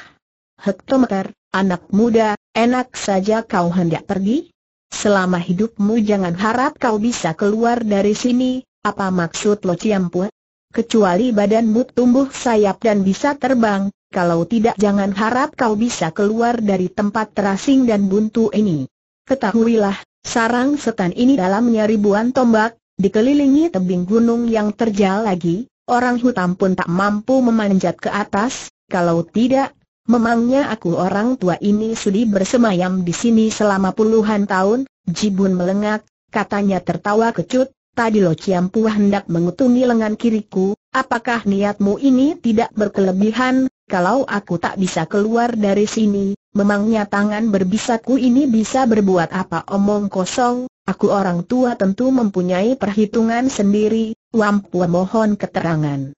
Hektometer, anak muda, enak saja kau hendak pergi? Selama hidupmu jangan harap kau bisa keluar dari sini, apa maksud lo Ciampu? Kecuali badanmu tumbuh sayap dan bisa terbang, kalau tidak jangan harap kau bisa keluar dari tempat terasing dan buntu ini. Ketahuilah, sarang setan ini dalamnya ribuan tombak, dikelilingi tebing gunung yang terjal lagi, orang hutan pun tak mampu memanjat ke atas, kalau tidak, memangnya aku orang tua ini sudi bersemayam di sini selama puluhan tahun, Jibun melengak, katanya tertawa kecut, tadi lo Ciampu hendak mengutungi lengan kiriku, apakah niatmu ini tidak berkelebihan, kalau aku tak bisa keluar dari sini, memangnya tangan berbisaku ini bisa berbuat apa omong kosong, aku orang tua tentu mempunyai perhitungan sendiri, Wampu mohon keterangan.